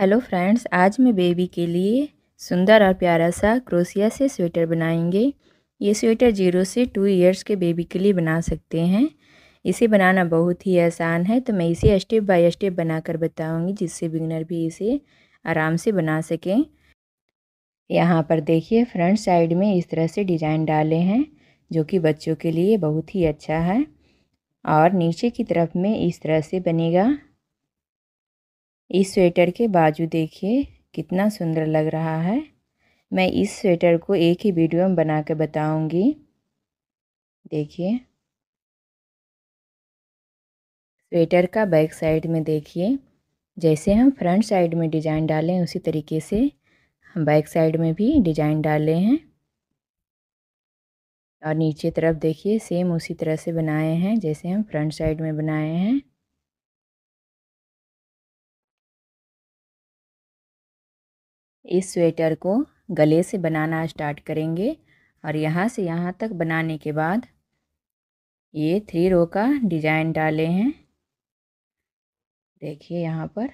hello friends आज मैं baby के लिए सुंदर और प्यारा सा क्रोसिया से स्वेटर बनाएंगे ये स्वेटर जीरो से टू इयर्स के बेबी के लिए बना सकते हैं इसे बनाना बहुत ही आसान है तो मैं इसे स्टेप बाय स्टेप बनाकर बताऊंगी जिससे बिगनर भी इसे आराम से बना सकें यहाँ पर देखिए फ्रंट साइड में इस तरह से डिज़ाइन डाले हैं जो कि बच्चों के लिए बहुत ही अच्छा है और नीचे की तरफ में इस तरह से बनेगा इस स्वेटर के बाजू देखिए कितना सुंदर लग रहा है मैं इस स्वेटर को एक ही वीडियो में बना के बताऊँगी देखिए स्वेटर का बैक साइड में देखिए जैसे हम फ्रंट साइड में डिज़ाइन डालें उसी तरीके से हम बैक साइड में भी डिज़ाइन डाले हैं और नीचे तरफ देखिए सेम उसी तरह से बनाए हैं जैसे हम फ्रंट साइड में बनाए हैं इस स्वेटर को गले से बनाना स्टार्ट करेंगे और यहाँ से यहाँ तक बनाने के बाद ये थ्री रो का डिज़ाइन डाले हैं देखिए यहाँ पर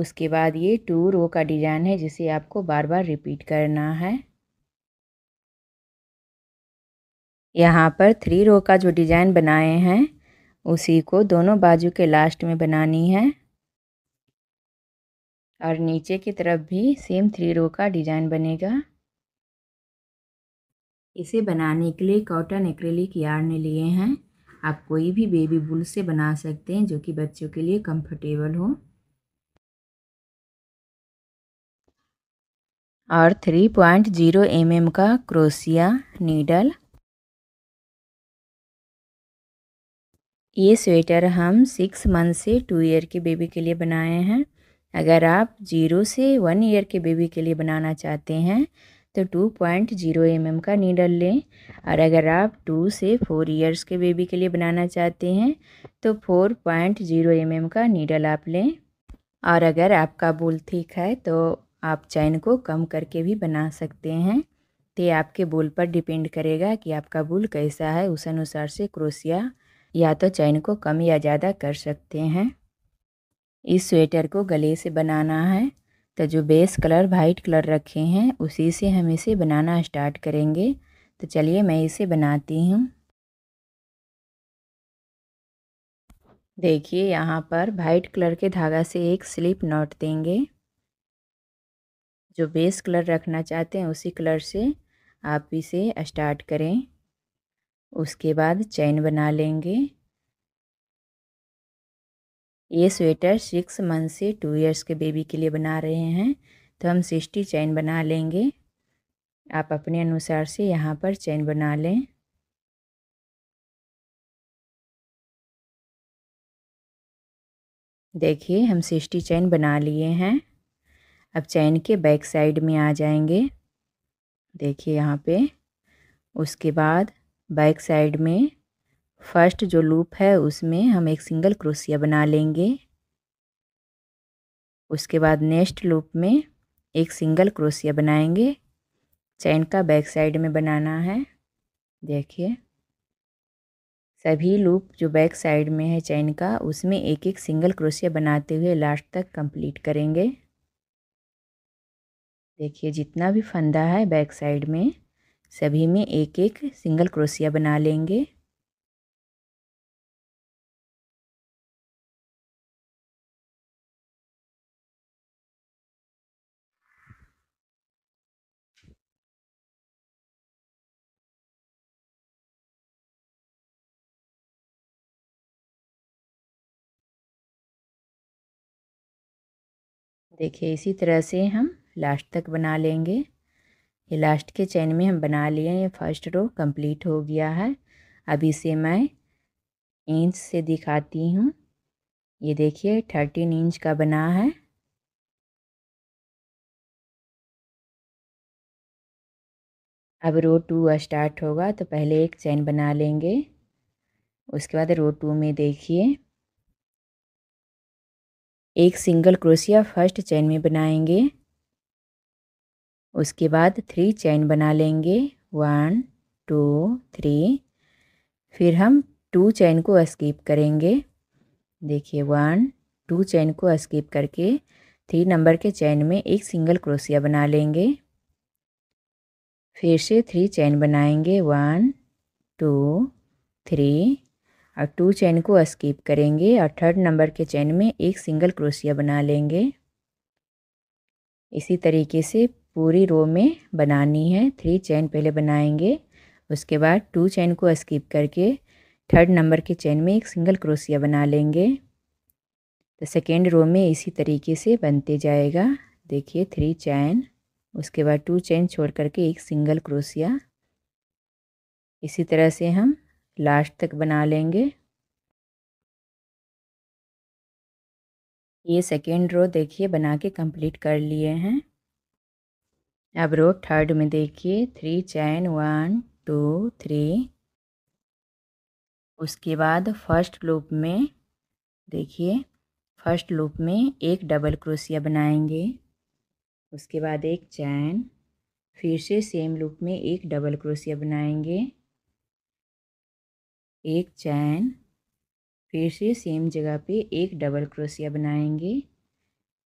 उसके बाद ये टू रो का डिज़ाइन है जिसे आपको बार बार रिपीट करना है यहाँ पर थ्री रो का जो डिज़ाइन बनाए हैं उसी को दोनों बाजू के लास्ट में बनानी है और नीचे की तरफ भी सेम थ्री रो का डिज़ाइन बनेगा इसे बनाने के लिए कॉटन एक्रेलिक यार्न लिए हैं आप कोई भी बेबी बुल से बना सकते हैं जो कि बच्चों के लिए कंफर्टेबल हो और three point zero M M का क्रोसिया नीडल ये स्वेटर हम सिक्स मंथ से टू ईयर के बेबी के लिए बनाए हैं अगर आप जीरो से वन ईयर के बेबी के लिए बनाना चाहते हैं तो two point zero M M का नीडल लें और अगर आप टू से फोर ईयर्स के बेबी के लिए बनाना चाहते हैं तो four point zero M M का नीडल आप लें और अगर आपका बोल ठीक है तो आप चैन को कम करके भी बना सकते हैं तो आपके बोल पर डिपेंड करेगा कि आपका बोल कैसा है उस अनुसार से क्रोसिया या तो चैन को कम या ज़्यादा कर सकते हैं इस स्वेटर को गले से बनाना है तो जो बेस कलर वाइट कलर रखे हैं उसी से हम इसे बनाना स्टार्ट करेंगे तो चलिए मैं इसे बनाती हूँ देखिए यहाँ पर वाइट कलर के धागा से एक स्लिप नॉट देंगे जो बेस कलर रखना चाहते हैं उसी कलर से आप इसे स्टार्ट करें उसके बाद चैन बना लेंगे ये स्वेटर सिक्स मंथ से टू इयर्स के बेबी के लिए बना रहे हैं तो हम सिक्सटी चैन बना लेंगे आप अपने अनुसार से यहाँ पर चैन बना लें देखिए हम सिक्सटी चैन बना लिए हैं अब चैन के बैक साइड में आ जाएंगे देखिए यहाँ पे उसके बाद बैक साइड में फर्स्ट जो लूप है उसमें हम एक सिंगल क्रोसिया बना लेंगे उसके बाद नेक्स्ट लूप में एक सिंगल क्रोसिया बनाएंगे चैन का बैक साइड में बनाना है देखिए सभी लूप जो बैक साइड में है चैन का उसमें एक एक सिंगल क्रोशिया बनाते हुए लास्ट तक कंप्लीट करेंगे देखिए जितना भी फंदा है बैक साइड में सभी में एक एक सिंगल क्रोशिया बना लेंगे देखिए इसी तरह से हम लास्ट तक बना लेंगे ये लास्ट के चैन में हम बना लिए ये फर्स्ट रो कंप्लीट हो गया है अब इसे मैं इंच से दिखाती हूँ ये देखिए थर्टीन इंच का बना है अब रो टू स्टार्ट होगा तो पहले एक चैन बना लेंगे उसके बाद रो टू में देखिए एक सिंगल क्रोशिया फर्स्ट चैन में बनाएंगे उसके बाद थ्री चैन बना लेंगे वन टू थ्री फिर हम टू चैन को स्किप करेंगे देखिए वन टू चैन को स्किप करके थ्री नंबर के चैन में एक सिंगल क्रोशिया बना लेंगे फिर से थ्री चैन बनाएंगे वन टू थ्री और टू चैन को स्कीप करेंगे और थर्ड नंबर के चैन में एक सिंगल क्रोशिया बना लेंगे इसी तरीके से पूरी रो में बनानी है थ्री चैन पहले बनाएंगे उसके बाद टू चैन को स्कीप करके थर्ड नंबर के चैन में एक सिंगल क्रोशिया बना लेंगे तो सेकेंड रो में इसी तरीके से बनते जाएगा देखिए थ्री चैन उसके बाद टू चैन छोड़ करके एक सिंगल क्रोशिया इसी तरह से हम लास्ट तक बना लेंगे ये सेकेंड रो देखिए बना के कंप्लीट कर लिए हैं अब रो थर्ड में देखिए three chain one two three उसके बाद फर्स्ट लूप में देखिए फर्स्ट लूप में एक डबल क्रोसिया बनाएंगे उसके बाद एक चैन फिर से सेम लूप में एक डबल क्रोसिया बनाएंगे एक चैन फिर से सेम जगह पे एक डबल क्रोशिया बनाएंगे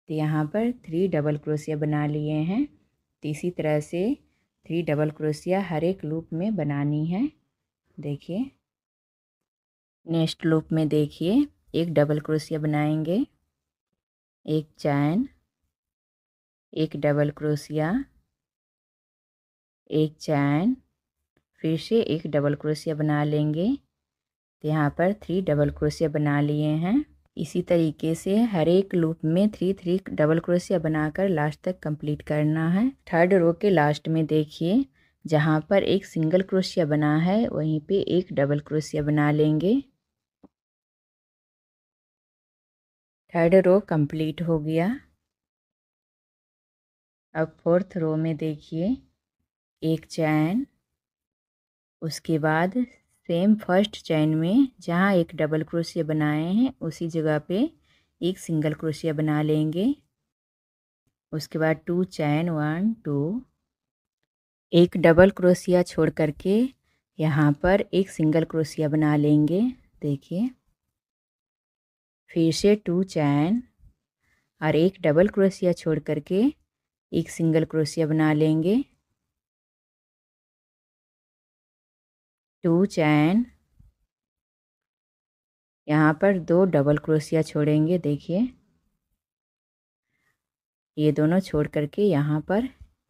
तो यहाँ पर थ्री डबल क्रोशिया बना लिए हैं तो इसी तरह से थ्री डबल क्रोशिया हर एक लूप में बनानी है देखिए नेक्स्ट लूप में देखिए एक डबल क्रोशिया बनाएंगे एक चैन एक डबल क्रोशिया एक चैन फिर से एक डबल क्रोशिया बना लेंगे तो यहाँ पर थ्री डबल क्रोशिया बना लिए हैं इसी तरीके से हर एक लूप में थ्री थ्री डबल क्रोशिया बनाकर लास्ट तक कंप्लीट करना है थर्ड रो के लास्ट में देखिए जहाँ पर एक सिंगल क्रोशिया बना है वहीं पे एक डबल क्रोशिया बना लेंगे थर्ड रो कंप्लीट हो गया अब फोर्थ रो में देखिए एक चैन उसके बाद सेम फर्स्ट चैन में जहाँ एक डबल क्रोशिया बनाए हैं उसी जगह पे एक सिंगल क्रोशिया बना लेंगे उसके बाद टू चैन वन टू एक डबल क्रोशिया छोड़ करके यहाँ पर एक सिंगल क्रोशिया बना लेंगे देखिए फिर से टू चैन और एक डबल क्रोशिया छोड़ करके एक सिंगल क्रोशिया बना लेंगे टू चैन यहाँ पर दो डबल क्रोशिया छोड़ेंगे देखिए ये दोनों छोड़ करके यहाँ पर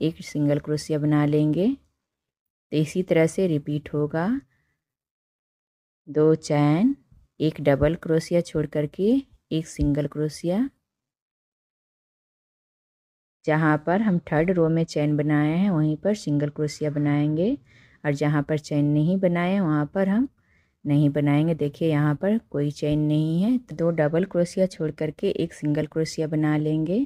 एक सिंगल क्रोशिया बना लेंगे तो इसी तरह से रिपीट होगा दो चैन एक डबल क्रोशिया छोड़ करके एक सिंगल क्रोशिया जहाँ पर हम थर्ड रो में चैन बनाए हैं वहीं पर सिंगल क्रोशिया बनाएंगे और जहाँ पर चैन नहीं बनाए वहाँ पर हम नहीं बनाएंगे देखिए यहाँ पर कोई चैन नहीं है तो दो डबल क्रोशिया छोड़ करके एक सिंगल क्रोशिया बना लेंगे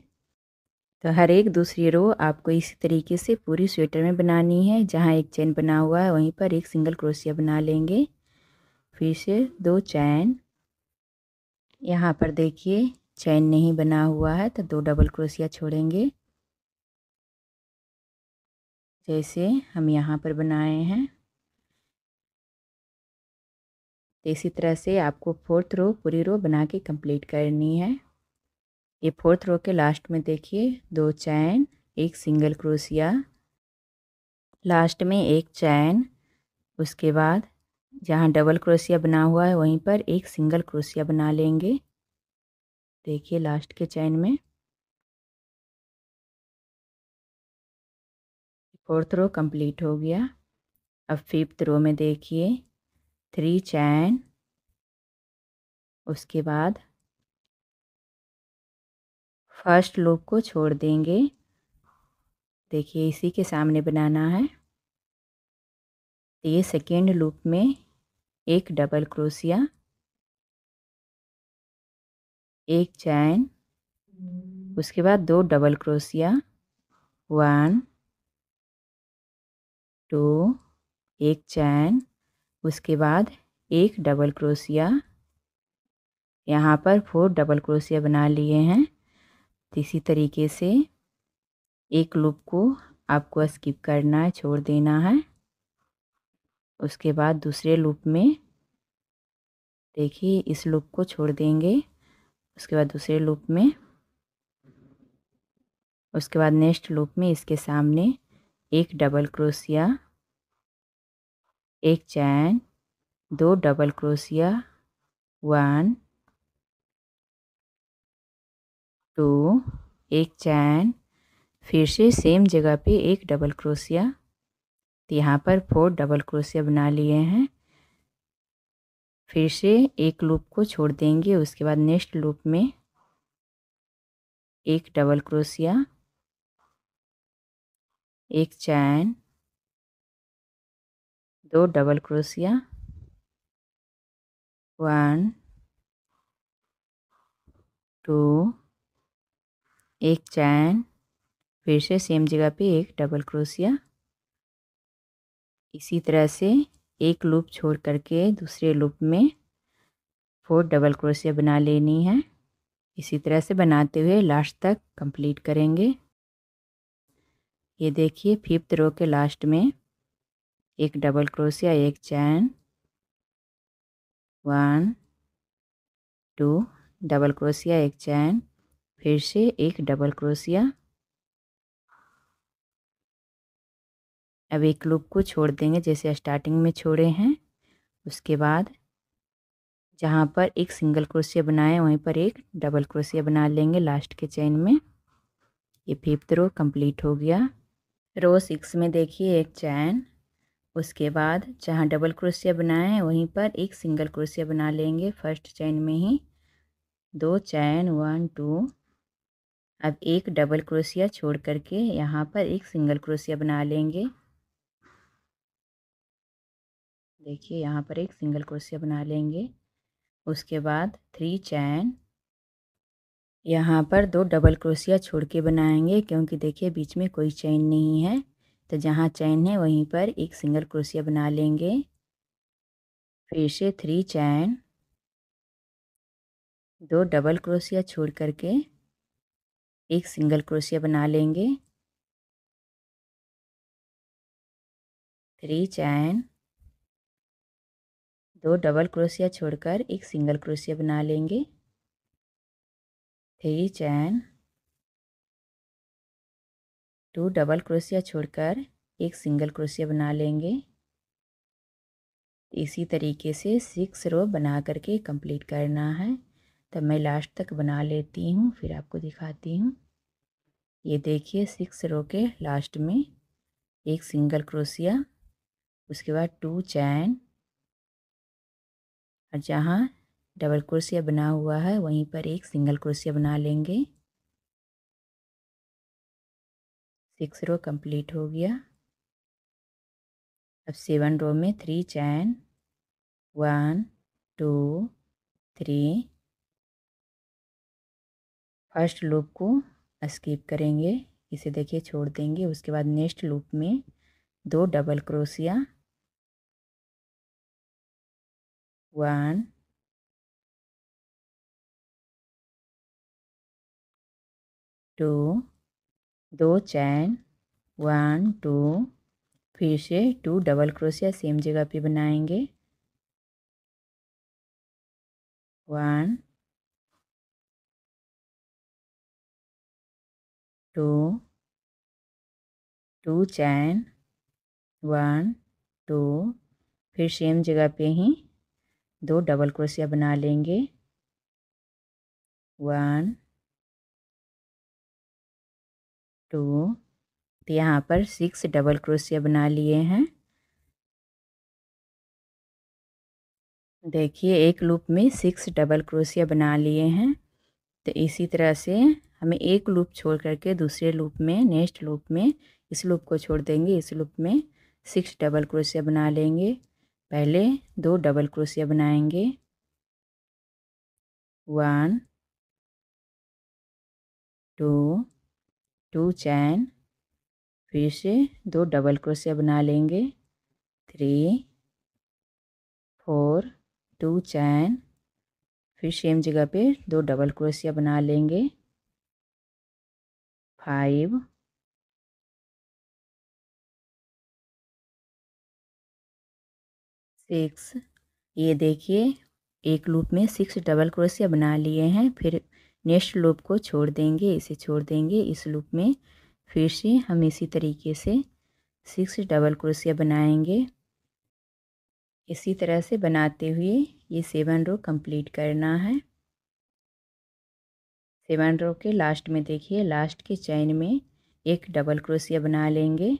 तो हर एक दूसरी रो आपको इसी तरीके से पूरी स्वेटर में बनानी है जहाँ एक चैन बना हुआ है वहीं पर एक सिंगल क्रोशिया बना लेंगे फिर से दो चैन यहाँ पर देखिए चैन नहीं बना हुआ है तो दो डबल क्रोशिया छोड़ेंगे जैसे हम यहाँ पर बनाए हैं तो इसी तरह से आपको फोर्थ रो पूरी रो बना के कंप्लीट करनी है ये फोर्थ रो के लास्ट में देखिए दो चैन एक सिंगल क्रोसिया लास्ट में एक चैन उसके बाद जहाँ डबल क्रोसिया बना हुआ है वहीं पर एक सिंगल क्रोसिया बना लेंगे देखिए लास्ट के चैन में फोर्थ रो कंप्लीट हो गया अब फिफ्थ रो में देखिए थ्री चैन उसके बाद फर्स्ट लूप को छोड़ देंगे देखिए इसी के सामने बनाना है ये सेकेंड लूप में एक डबल क्रोसिया एक चैन उसके बाद दो डबल क्रोसिया वन टू एक चैन उसके बाद एक डबल क्रोशिया यहाँ पर फोर डबल क्रोशिया बना लिए हैं इसी तरीके से एक लूप को आपको स्किप करना है छोड़ देना है उसके बाद दूसरे लूप में देखिए इस लूप को छोड़ देंगे उसके बाद दूसरे लूप में उसके बाद नेक्स्ट लूप में इसके सामने एक डबल क्रोशिया एक चैन दो डबल क्रोशिया वन टू एक चैन फिर से सेम जगह पे एक डबल क्रोशिया तो यहाँ पर फोर डबल क्रोशिया बना लिए हैं फिर से एक लूप को छोड़ देंगे उसके बाद नेक्स्ट लूप में एक डबल क्रोशिया एक चैन दो डबल क्रोशिया वन टू एक चैन फिर से सेम जगह पे एक डबल क्रोशिया इसी तरह से एक लूप छोड़ करके दूसरे लूप में फोर डबल क्रोशिया बना लेनी है इसी तरह से बनाते हुए लास्ट तक कंप्लीट करेंगे ये देखिए फिफ्थ रो के लास्ट में एक डबल क्रोशिया एक chain one two double crochet एक चैन फिर से एक डबल क्रोशिया अब एक लूप को छोड़ देंगे जैसे स्टार्टिंग में छोड़े हैं उसके बाद जहाँ पर एक सिंगल क्रोशिया बनाए वहीं पर एक डबल क्रोशिया बना लेंगे लास्ट के चैन में ये फिफ्थ रो कंप्लीट हो गया रो सिक्स में देखिए एक चैन उसके बाद जहाँ डबल क्रोशिया बनाए हैं वहीं पर एक सिंगल क्रोशिया बना लेंगे फर्स्ट चैन में ही दो चैन वन टू अब एक डबल क्रोशिया छोड़ करके यहाँ पर एक सिंगल क्रोशिया बना लेंगे देखिए यहाँ पर एक सिंगल क्रोशिया बना लेंगे उसके बाद थ्री चैन यहाँ पर दो डबल क्रोशिया छोड़ के बनाएंगे क्योंकि देखिए बीच में कोई चैन नहीं है तो जहाँ चैन है वहीं पर एक सिंगल क्रोशिया बना लेंगे फिर से थ्री चैन दो डबल क्रोशिया छोड़ करके एक सिंगल क्रोशिया बना लेंगे थ्री चैन दो डबल क्रोशिया छोड़कर एक सिंगल क्रोशिया बना लेंगे एच एन टू डबल क्रोशिया छोड़कर एक सिंगल क्रोशिया बना लेंगे इसी तरीके से सिक्स रो बना करके कंप्लीट करना है तब मैं लास्ट तक बना लेती हूँ फिर आपको दिखाती हूँ ये देखिए सिक्स रो के लास्ट में एक सिंगल क्रोशिया उसके बाद टू चैन और जहाँ डबल क्रोशिया बना हुआ है वहीं पर एक सिंगल क्रोशिया बना लेंगे सिक्स रो कंप्लीट हो गया अब सेवन रो में three chain one two three first loop को स्किप करेंगे इसे देखिए छोड़ देंगे उसके बाद नेक्स्ट लूप में दो डबल क्रोशिया वन टू दो चैन वन टू फिर से टू डबल क्रोशिया सेम जगह पे बनाएंगे one two two chain one two फिर सेम जगह पे ही दो डबल क्रोशिया बना लेंगे वन टू तो यहाँ पर सिक्स डबल क्रोशिया बना लिए हैं देखिए एक लूप में सिक्स डबल क्रोशिया बना लिए हैं तो इसी तरह से हमें एक लूप छोड़ करके दूसरे लूप में नेक्स्ट लूप में इस लूप को छोड़ देंगे इस लूप में सिक्स डबल क्रोशिया बना लेंगे पहले दो डबल क्रोशिया बनाएंगे वन टू टू चैन फिर से दो डबल क्रोशिया बना लेंगे थ्री फोर टू चैन फिर सेम जगह पे दो डबल क्रोशिया बना लेंगे फाइव सिक्स ये देखिए एक लूप में सिक्स डबल क्रोशिया बना लिए हैं फिर नेक्स्ट लूप को छोड़ देंगे इसे छोड़ देंगे इस लूप में फिर से हम इसी तरीके से सिक्स डबल क्रोशिया बनाएंगे इसी तरह से बनाते हुए ये सेवन रो कंप्लीट करना है सेवन रो के लास्ट में देखिए लास्ट के चैन में एक डबल क्रोशिया बना लेंगे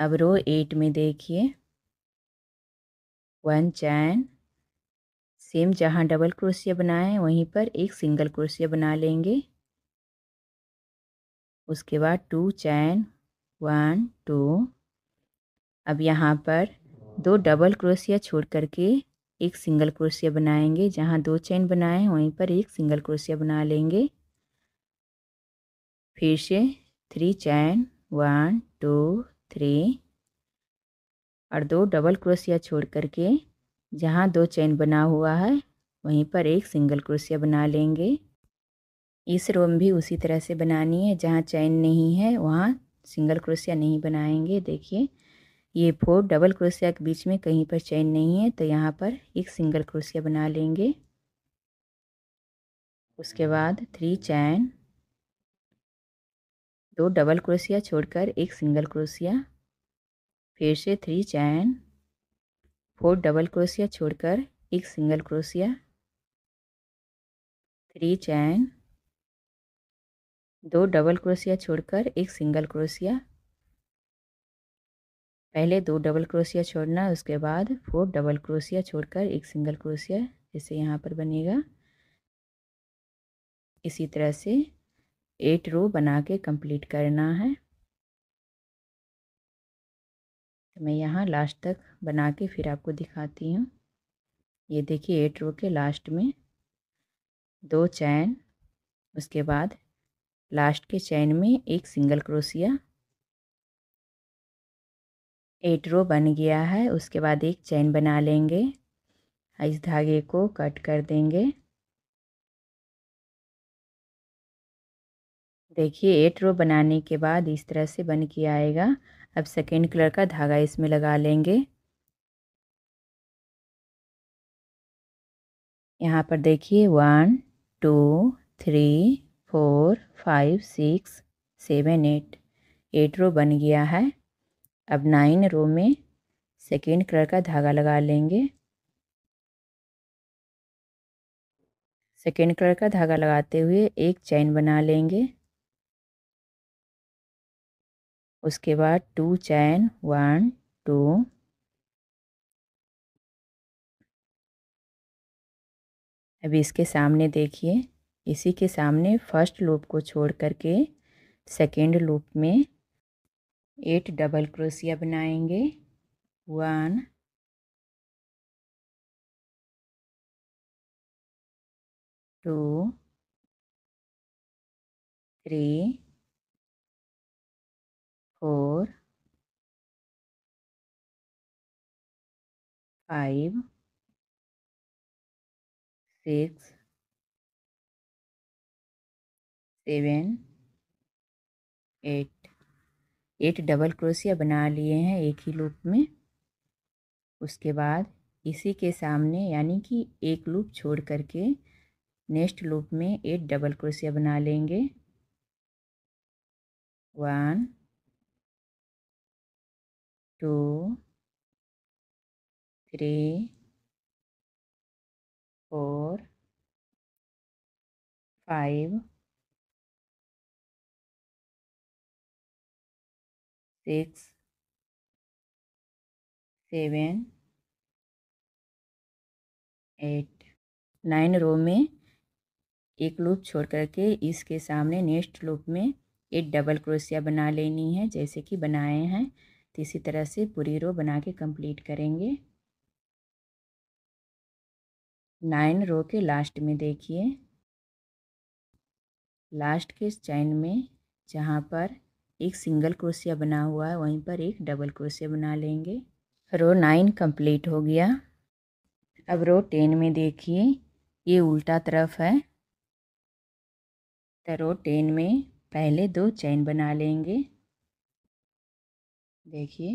अब रो एट में देखिए वन चैन सेम जहाँ डबल क्रोशिया बनाए वहीं पर एक सिंगल क्रोशिया बना लेंगे उसके बाद टू चैन वन टू अब यहाँ पर दो डबल क्रोशिया छोड़ करके एक सिंगल क्रोशिया बनाएंगे जहाँ दो चैन बनाए वहीं पर एक सिंगल क्रोशिया बना लेंगे फिर से three chain one two three और दो डबल क्रोशिया छोड़ करके जहाँ दो चैन बना हुआ है वहीं पर एक सिंगल क्रोशिया बना लेंगे इस रो में भी उसी तरह से बनानी है जहाँ चैन नहीं है वहाँ सिंगल क्रोशिया नहीं बनाएंगे देखिए ये फोर डबल क्रोशिया के बीच में कहीं पर चैन नहीं है तो यहाँ पर एक सिंगल क्रोशिया बना लेंगे उसके बाद थ्री चैन दो डबल क्रोशिया छोड़कर एक सिंगल क्रोशिया फिर से three chain four double crochet छोड़कर एक सिंगल क्रोशिया थ्री चैन दो डबल क्रोशिया छोड़कर एक सिंगल क्रोशिया पहले दो डबल क्रोशिया छोड़ना उसके बाद फोर डबल क्रोशिया छोड़कर एक सिंगल क्रोशिया जैसे यहाँ पर बनेगा इसी तरह से एट रो बना के कंप्लीट करना है तो मैं यहाँ लास्ट तक बना के फिर आपको दिखाती हूँ ये देखिए एट रो के लास्ट में दो चैन उसके बाद लास्ट के चैन में एक सिंगल क्रोसिया एट रो बन गया है उसके बाद एक चैन बना लेंगे इस धागे को कट कर देंगे देखिए एट रो बनाने के बाद इस तरह से बन के आएगा अब सेकेंड कलर का धागा इसमें लगा लेंगे यहाँ पर देखिए one two three four five six seven eight eight row बन गया है अब नाइन रो में सेकेंड कलर का धागा लगा लेंगे सेकेंड कलर का धागा लगाते हुए एक चैन बना लेंगे उसके बाद टू चैन वन टू अभी इसके सामने देखिए इसी के सामने फर्स्ट लूप को छोड़ करके सेकेंड लूप में एट डबल क्रोसिया बनाएंगे one two three four five six seven eight eight double क्रोसिया बना लिए हैं एक ही लूप में उसके बाद इसी के सामने यानी कि एक लूप छोड़ करके नेक्स्ट लूप में एट डबल क्रोसिया बना लेंगे one two, three, four, five, six, seven eight nine row में एक लूप छोड़ करके इसके सामने नेक्स्ट लूप में एक डबल क्रोशिया बना लेनी है जैसे कि बनाए हैं तो इसी तरह से पूरी रो बना के कंप्लीट करेंगे नाइन रो के लास्ट में देखिए लास्ट के चैन में जहाँ पर एक सिंगल क्रोशिया बना हुआ है वहीं पर एक डबल क्रोशिया बना लेंगे रो नाइन कंप्लीट हो गया अब रो टेन में देखिए ये उल्टा तरफ है तो रो टेन में पहले दो चैन बना लेंगे देखिए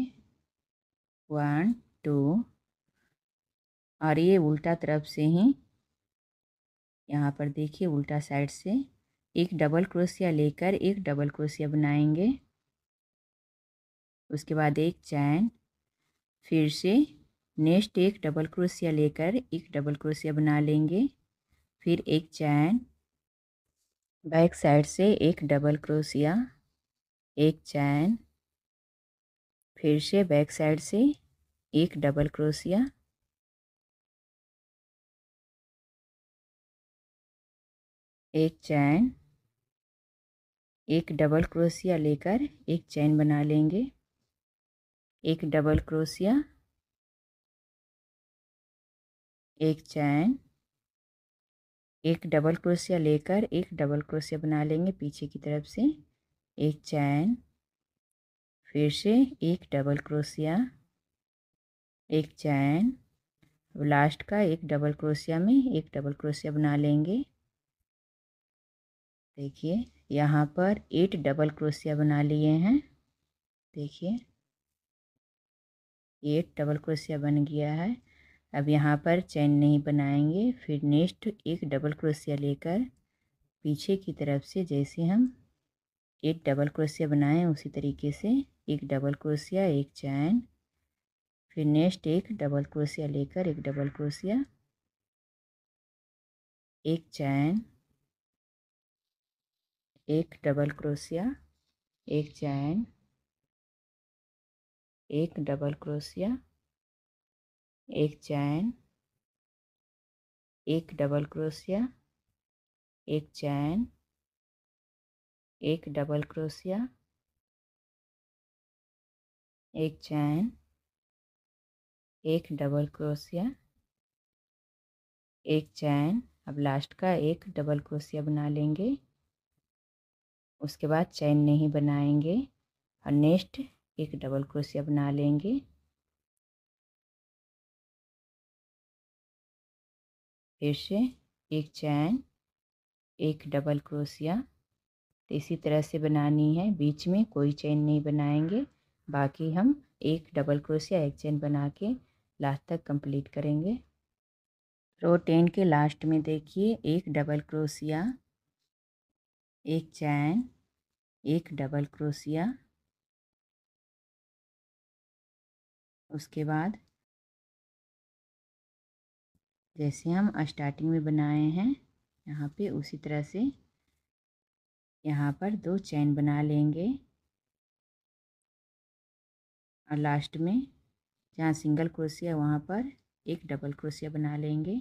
वन टू और ये उल्टा तरफ से ही यहाँ पर देखिए उल्टा साइड से एक डबल क्रोशिया लेकर एक डबल क्रोशिया बनाएंगे उसके बाद एक चैन फिर से नेक्स्ट एक डबल क्रोशिया लेकर एक डबल क्रोशिया बना लेंगे फिर एक चैन बैक साइड से एक डबल क्रोशिया एक चैन फिर से बैक साइड से एक डबल क्रोशिया एक चैन एक डबल क्रोशिया लेकर एक चैन बना लेंगे एक डबल क्रोशिया एक चैन एक डबल क्रोशिया लेकर एक डबल क्रोशिया बना लेंगे पीछे की तरफ से एक चैन फिर से एक डबल क्रोशिया एक चैन लास्ट का एक डबल क्रोशिया में एक डबल क्रोशिया बना लेंगे देखिए यहाँ पर एट डबल क्रोशिया बना लिए हैं देखिए एट डबल क्रोशिया बन गया है अब यहाँ पर चैन नहीं बनाएंगे फिर नेक्स्ट एक डबल क्रोशिया लेकर पीछे की तरफ से जैसे हम एक डबल क्रोशिया बनाएं उसी तरीके से एक डबल क्रोशिया एक चैन फिर नेक्स्ट एक डबल क्रोशिया लेकर एक डबल क्रोशिया एक चैन एक डबल क्रोशिया एक चैन एक डबल क्रोशिया एक चैन एक डबल क्रोशिया एक चैन एक डबल क्रोशिया एक चैन एक डबल क्रोशिया एक चैन अब लास्ट का एक डबल क्रोशिया बना लेंगे उसके बाद चैन नहीं बनाएंगे और नेक्स्ट एक डबल क्रोशिया बना लेंगे फिर से एक चैन एक डबल क्रोशिया तो इसी तरह से बनानी है बीच में कोई चेन नहीं बनाएंगे बाकी हम एक डबल क्रोशिया एक चेन बना के लास्ट तक कंप्लीट करेंगे रो टेन के लास्ट में देखिए एक डबल क्रोसिया एक चैन एक डबल क्रोसिया उसके बाद जैसे हम स्टार्टिंग में बनाए हैं यहाँ पे उसी तरह से यहाँ पर दो चैन बना लेंगे और लास्ट में जहाँ सिंगल क्रोशिया वहाँ पर एक डबल क्रोशिया बना लेंगे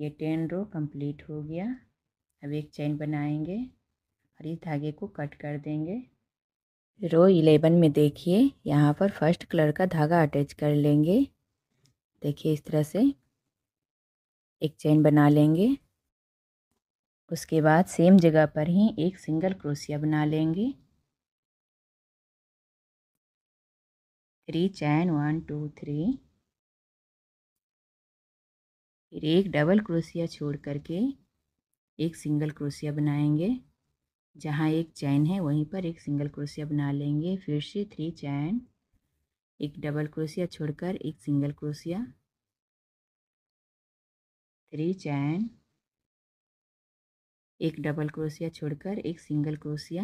ये टेन रो कंप्लीट हो गया अब एक चैन बनाएंगे और इस धागे को कट कर देंगे रो इलेवन में देखिए यहाँ पर फर्स्ट कलर का धागा अटैच कर लेंगे देखिए इस तरह से एक चैन बना लेंगे उसके बाद सेम जगह पर ही एक सिंगल क्रोसिया बना लेंगे three chain one two three फिर एक डबल क्रोसिया छोड़ करके एक सिंगल क्रोसिया बनाएंगे जहाँ एक चैन है वहीं पर एक सिंगल क्रोसिया बना लेंगे फिर से थ्री चैन एक डबल क्रोसिया छोड़कर एक सिंगल क्रोसिया थ्री चैन एक डबल क्रोशिया छोड़कर एक सिंगल क्रोशिया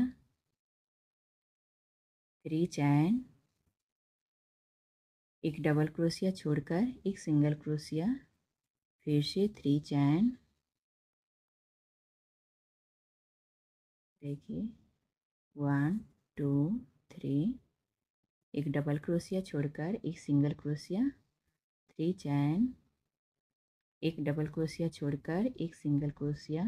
थ्री चैन एक डबल क्रोशिया छोड़कर एक सिंगल क्रोशिया फिर से थ्री चैन देखिए वन टू थ्री एक डबल क्रोशिया छोड़कर एक सिंगल क्रोशिया थ्री चैन एक डबल क्रोशिया छोड़कर एक सिंगल क्रोशिया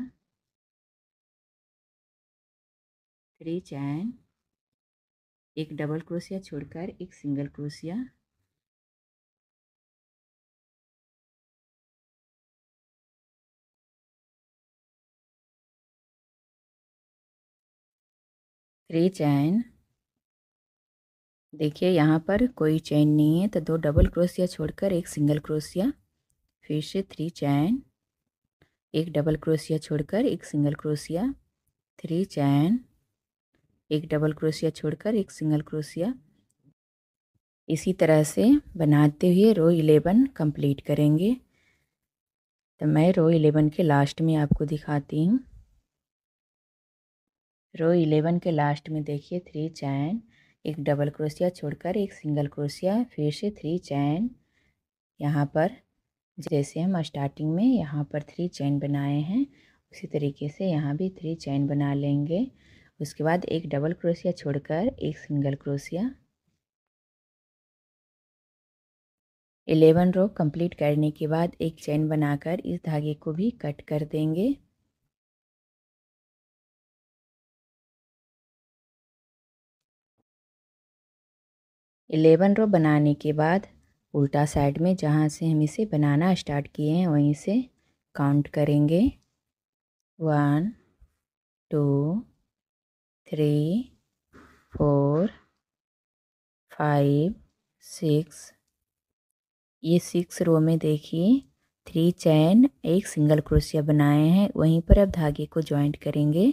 थ्री चैन एक डबल क्रोशिया छोड़कर एक सिंगल क्रोशिया थ्री चैन देखिए यहाँ पर कोई चैन नहीं है तो दो डबल क्रोशिया छोड़कर एक सिंगल क्रोशिया फिर से थ्री चैन एक डबल क्रोशिया छोड़कर एक सिंगल क्रोशिया थ्री चैन एक डबल क्रोशिया छोड़कर एक सिंगल क्रोशिया इसी तरह से बनाते हुए रो इलेवन कंप्लीट करेंगे तो मैं रो इलेवन के लास्ट में आपको दिखाती हूँ रो इलेवन के लास्ट में देखिए थ्री चैन एक डबल क्रोशिया छोड़कर एक सिंगल क्रोशिया फिर से थ्री चैन यहाँ पर जैसे हम स्टार्टिंग में यहाँ पर थ्री चैन बनाए हैं उसी तरीके से यहाँ भी थ्री चैन बना लेंगे उसके बाद एक डबल क्रोशिया छोड़कर एक सिंगल क्रोशिया एलेवन रो कंप्लीट करने के बाद एक चेन बनाकर इस धागे को भी कट कर देंगे एलेवन रो बनाने के बाद उल्टा साइड में जहाँ से हम इसे बनाना स्टार्ट किए हैं वहीं से काउंट करेंगे one two three four five six ये सिक्स रो में देखिए थ्री चैन एक सिंगल क्रोशिया बनाए हैं वहीं पर अब धागे को ज्वाइंट करेंगे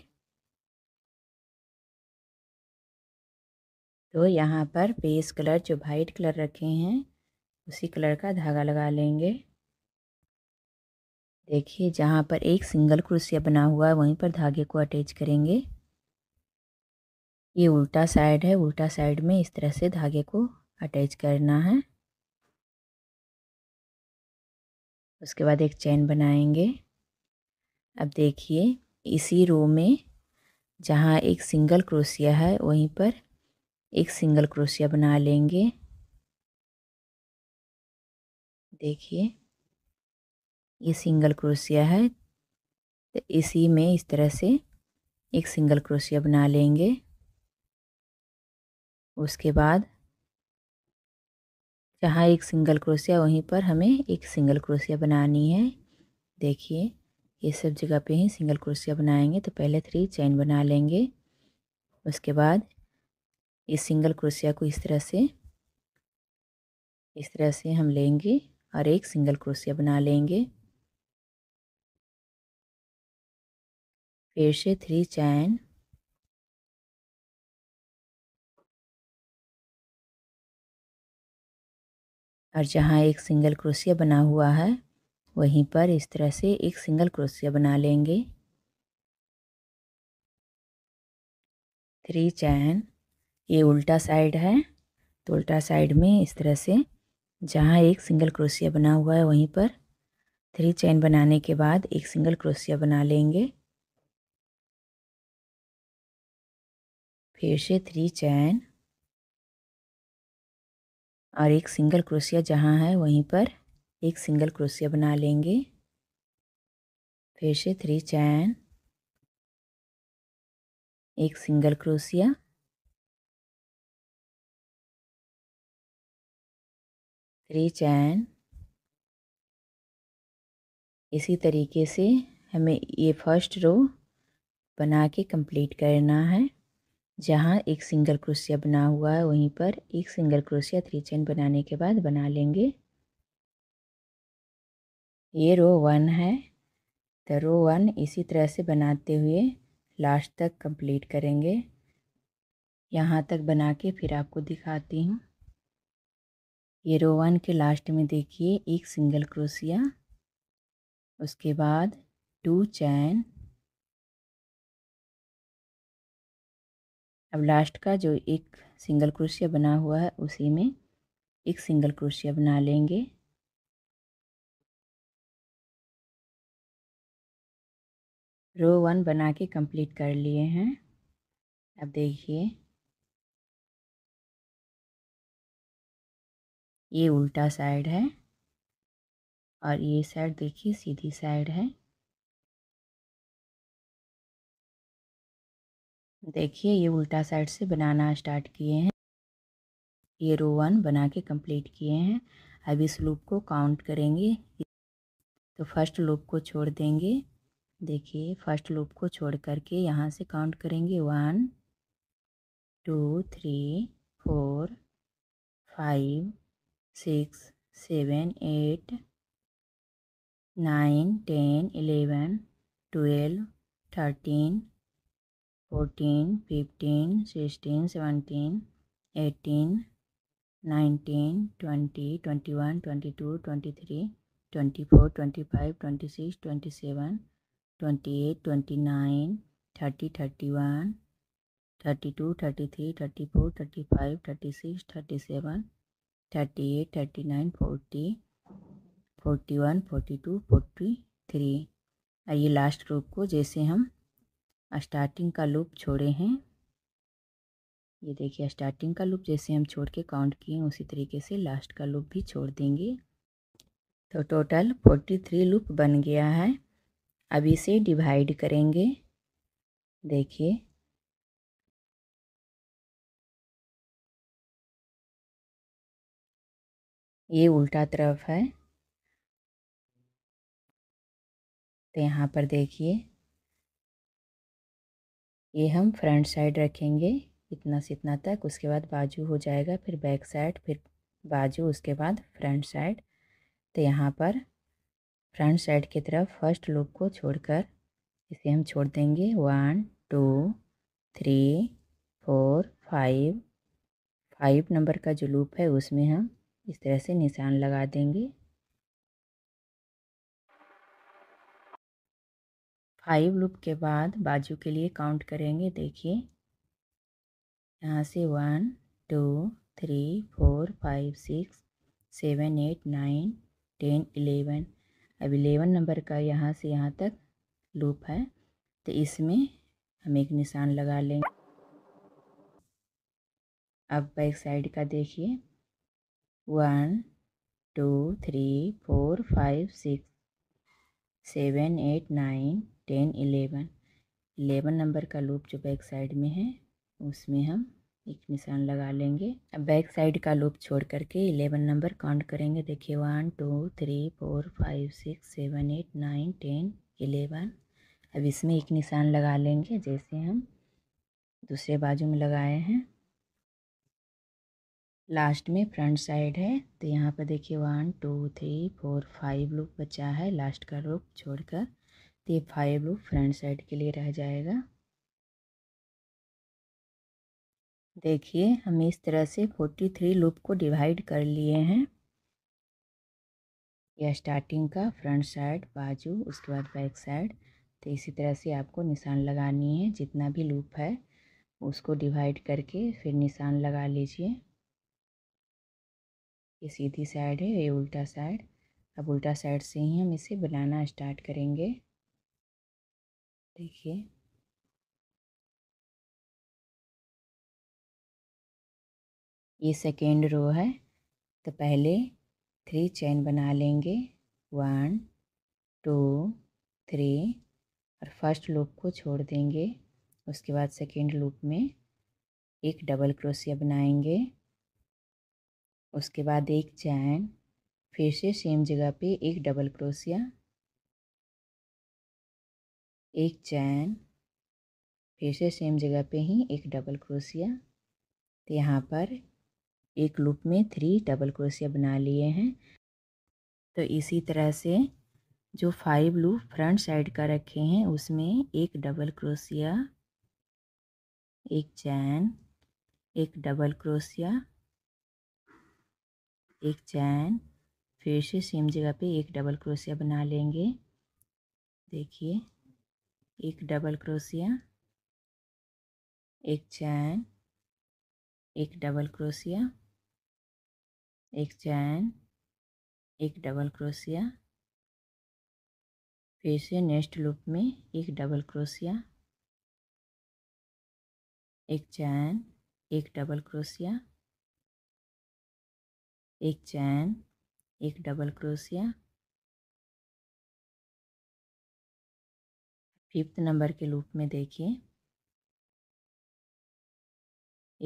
तो यहाँ पर बेस कलर जो वाइट कलर रखे हैं उसी कलर का धागा लगा लेंगे देखिए जहाँ पर एक सिंगल क्रोशिया बना हुआ है वहीं पर धागे को अटैच करेंगे ये उल्टा साइड है उल्टा साइड में इस तरह से धागे को अटैच करना है उसके बाद एक चैन बनाएंगे अब देखिए इसी रो में जहाँ एक सिंगल क्रोसिया है वहीं पर एक सिंगल क्रोसिया बना लेंगे देखिए ये सिंगल क्रोसिया है तो इसी में इस तरह से एक सिंगल क्रोसिया बना लेंगे उसके बाद जहाँ एक सिंगल क्रोशिया वहीं पर हमें एक सिंगल क्रोशिया बनानी है देखिए ये सब जगह पे ही सिंगल क्रोशिया बनाएंगे तो पहले थ्री चैन बना लेंगे उसके बाद इस सिंगल क्रोशिया को इस तरह से इस तरह से हम लेंगे और एक सिंगल क्रोशिया बना लेंगे फिर से थ्री चैन और जहाँ एक सिंगल क्रोसिया बना हुआ है वहीं पर इस तरह से एक सिंगल क्रोसिया बना लेंगे थ्री चैन ये उल्टा साइड है तो उल्टा साइड में इस तरह से जहाँ एक सिंगल क्रोसिया बना हुआ है वहीं पर थ्री चैन बनाने के बाद एक सिंगल क्रोसिया बना लेंगे फिर से थ्री चैन और एक सिंगल क्रोशिया जहाँ है वहीं पर एक सिंगल क्रोशिया बना लेंगे फिर से थ्री चैन एक सिंगल क्रोशिया थ्री चैन इसी तरीके से हमें ये फर्स्ट रो बना के कंप्लीट करना है जहाँ एक सिंगल क्रोशिया बना हुआ है वहीं पर एक सिंगल क्रोशिया थ्री चेन बनाने के बाद बना लेंगे ये रो वन है तो रो वन इसी तरह से बनाते हुए लास्ट तक कंप्लीट करेंगे यहाँ तक बना के फिर आपको दिखाती हूँ ये रो वन के लास्ट में देखिए एक सिंगल क्रोशिया उसके बाद टू चैन अब लास्ट का जो एक सिंगल क्रोशिया बना हुआ है उसी में एक सिंगल क्रोशिया बना लेंगे रो वन बना के कंप्लीट कर लिए हैं अब देखिए ये उल्टा साइड है और ये साइड देखिए सीधी साइड है देखिए ये उल्टा साइड से बनाना स्टार्ट किए हैं ये रो वन बना के कंप्लीट किए हैं अब इस लूप को काउंट करेंगे तो फर्स्ट लूप को छोड़ देंगे देखिए फर्स्ट लूप को छोड़ करके यहाँ से काउंट करेंगे one two three four five six seven eight nine ten eleven twelve thirteen fourteen fifteen sixteen seventeen eighteen nineteen twenty twenty one twenty two twenty three twenty four twenty five twenty six twenty seven twenty eight twenty nine thirty thirty one thirty two thirty three thirty four thirty five thirty six thirty seven thirty eight thirty nine forty forty one forty two forty three और ये last group को जैसे हम starting का loop छोड़े हैं ये देखिए स्टार्टिंग का लूप जैसे हम छोड़ के काउंट किए हैं उसी तरीके से लास्ट का लूप भी छोड़ देंगे तो टोटल फोर्टी थ्री लूप बन गया है अब इसे डिवाइड करेंगे देखिए ये उल्टा तरफ है तो यहाँ पर देखिए ये हम फ्रंट साइड रखेंगे इतना से इतना तक उसके बाद बाजू हो जाएगा फिर बैक साइड फिर बाजू उसके बाद फ्रंट साइड तो यहाँ पर फ्रंट साइड की तरफ फर्स्ट लूप को छोड़कर इसे हम छोड़ देंगे one two three four five five number का जो लूप है उसमें हम इस तरह से निशान लगा देंगे फाइव लूप के बाद बाजू के लिए काउंट करेंगे देखिए यहाँ से one two three four five six seven eight nine ten eleven अब इलेवन नंबर का यहाँ से यहाँ तक लूप है तो इसमें हम एक निशान लगा लेंगे अब बैक साइड का देखिए one two three four five six seven eight nine ten eleven eleven number का लूप जो बैक साइड में है उसमें हम एक निशान लगा लेंगे अब बैक साइड का लूप छोड़ करके इलेवन नंबर काउंट करेंगे देखिए one two three four five six seven eight nine ten eleven अब इसमें एक निशान लगा लेंगे जैसे हम दूसरे बाजू में लगाए हैं लास्ट में फ्रंट साइड है तो यहाँ पर देखिए one two three four five loop बचा है लास्ट का लूप छोड़कर तो ये फाइव ब्लू फ्रंट साइड के लिए रह जाएगा देखिए हम इस तरह से फोर्टी थ्री लूप को डिवाइड कर लिए हैं यह स्टार्टिंग का फ्रंट साइड बाजू उसके बाद बैक साइड तो इसी तरह से आपको निशान लगानी है जितना भी लूप है उसको डिवाइड करके फिर निशान लगा लीजिए ये सीधी साइड है ये उल्टा साइड अब उल्टा साइड से ही हम इसे बनाना स्टार्ट करेंगे देखिए ये सेकेंड रो है तो पहले थ्री चैन बना लेंगे वन टू थ्री और फर्स्ट लूप को छोड़ देंगे उसके बाद सेकेंड लूप में एक डबल क्रोसिया बनाएंगे उसके बाद एक चैन फिर से सेम जगह पे एक डबल क्रोसिया एक चैन फिर से सेम जगह पे ही एक डबल क्रोशिया तो यहाँ पर एक लूप में थ्री डबल क्रोशिया बना लिए हैं तो इसी तरह से जो फाइव लूप फ्रंट साइड का रखे हैं उसमें एक डबल क्रोशिया एक चैन एक डबल क्रोशिया एक चैन फिर से सेम जगह पे एक डबल क्रोशिया बना लेंगे देखिए एक डबल क्रोशिया एक चैन एक डबल क्रोशिया एक चैन एक डबल क्रोशिया फिर से नेक्स्ट लूप में एक डबल क्रोशिया एक चैन एक डबल क्रोशिया एक चैन एक डबल क्रोशिया फिफ्थ नंबर के लूप में देखिए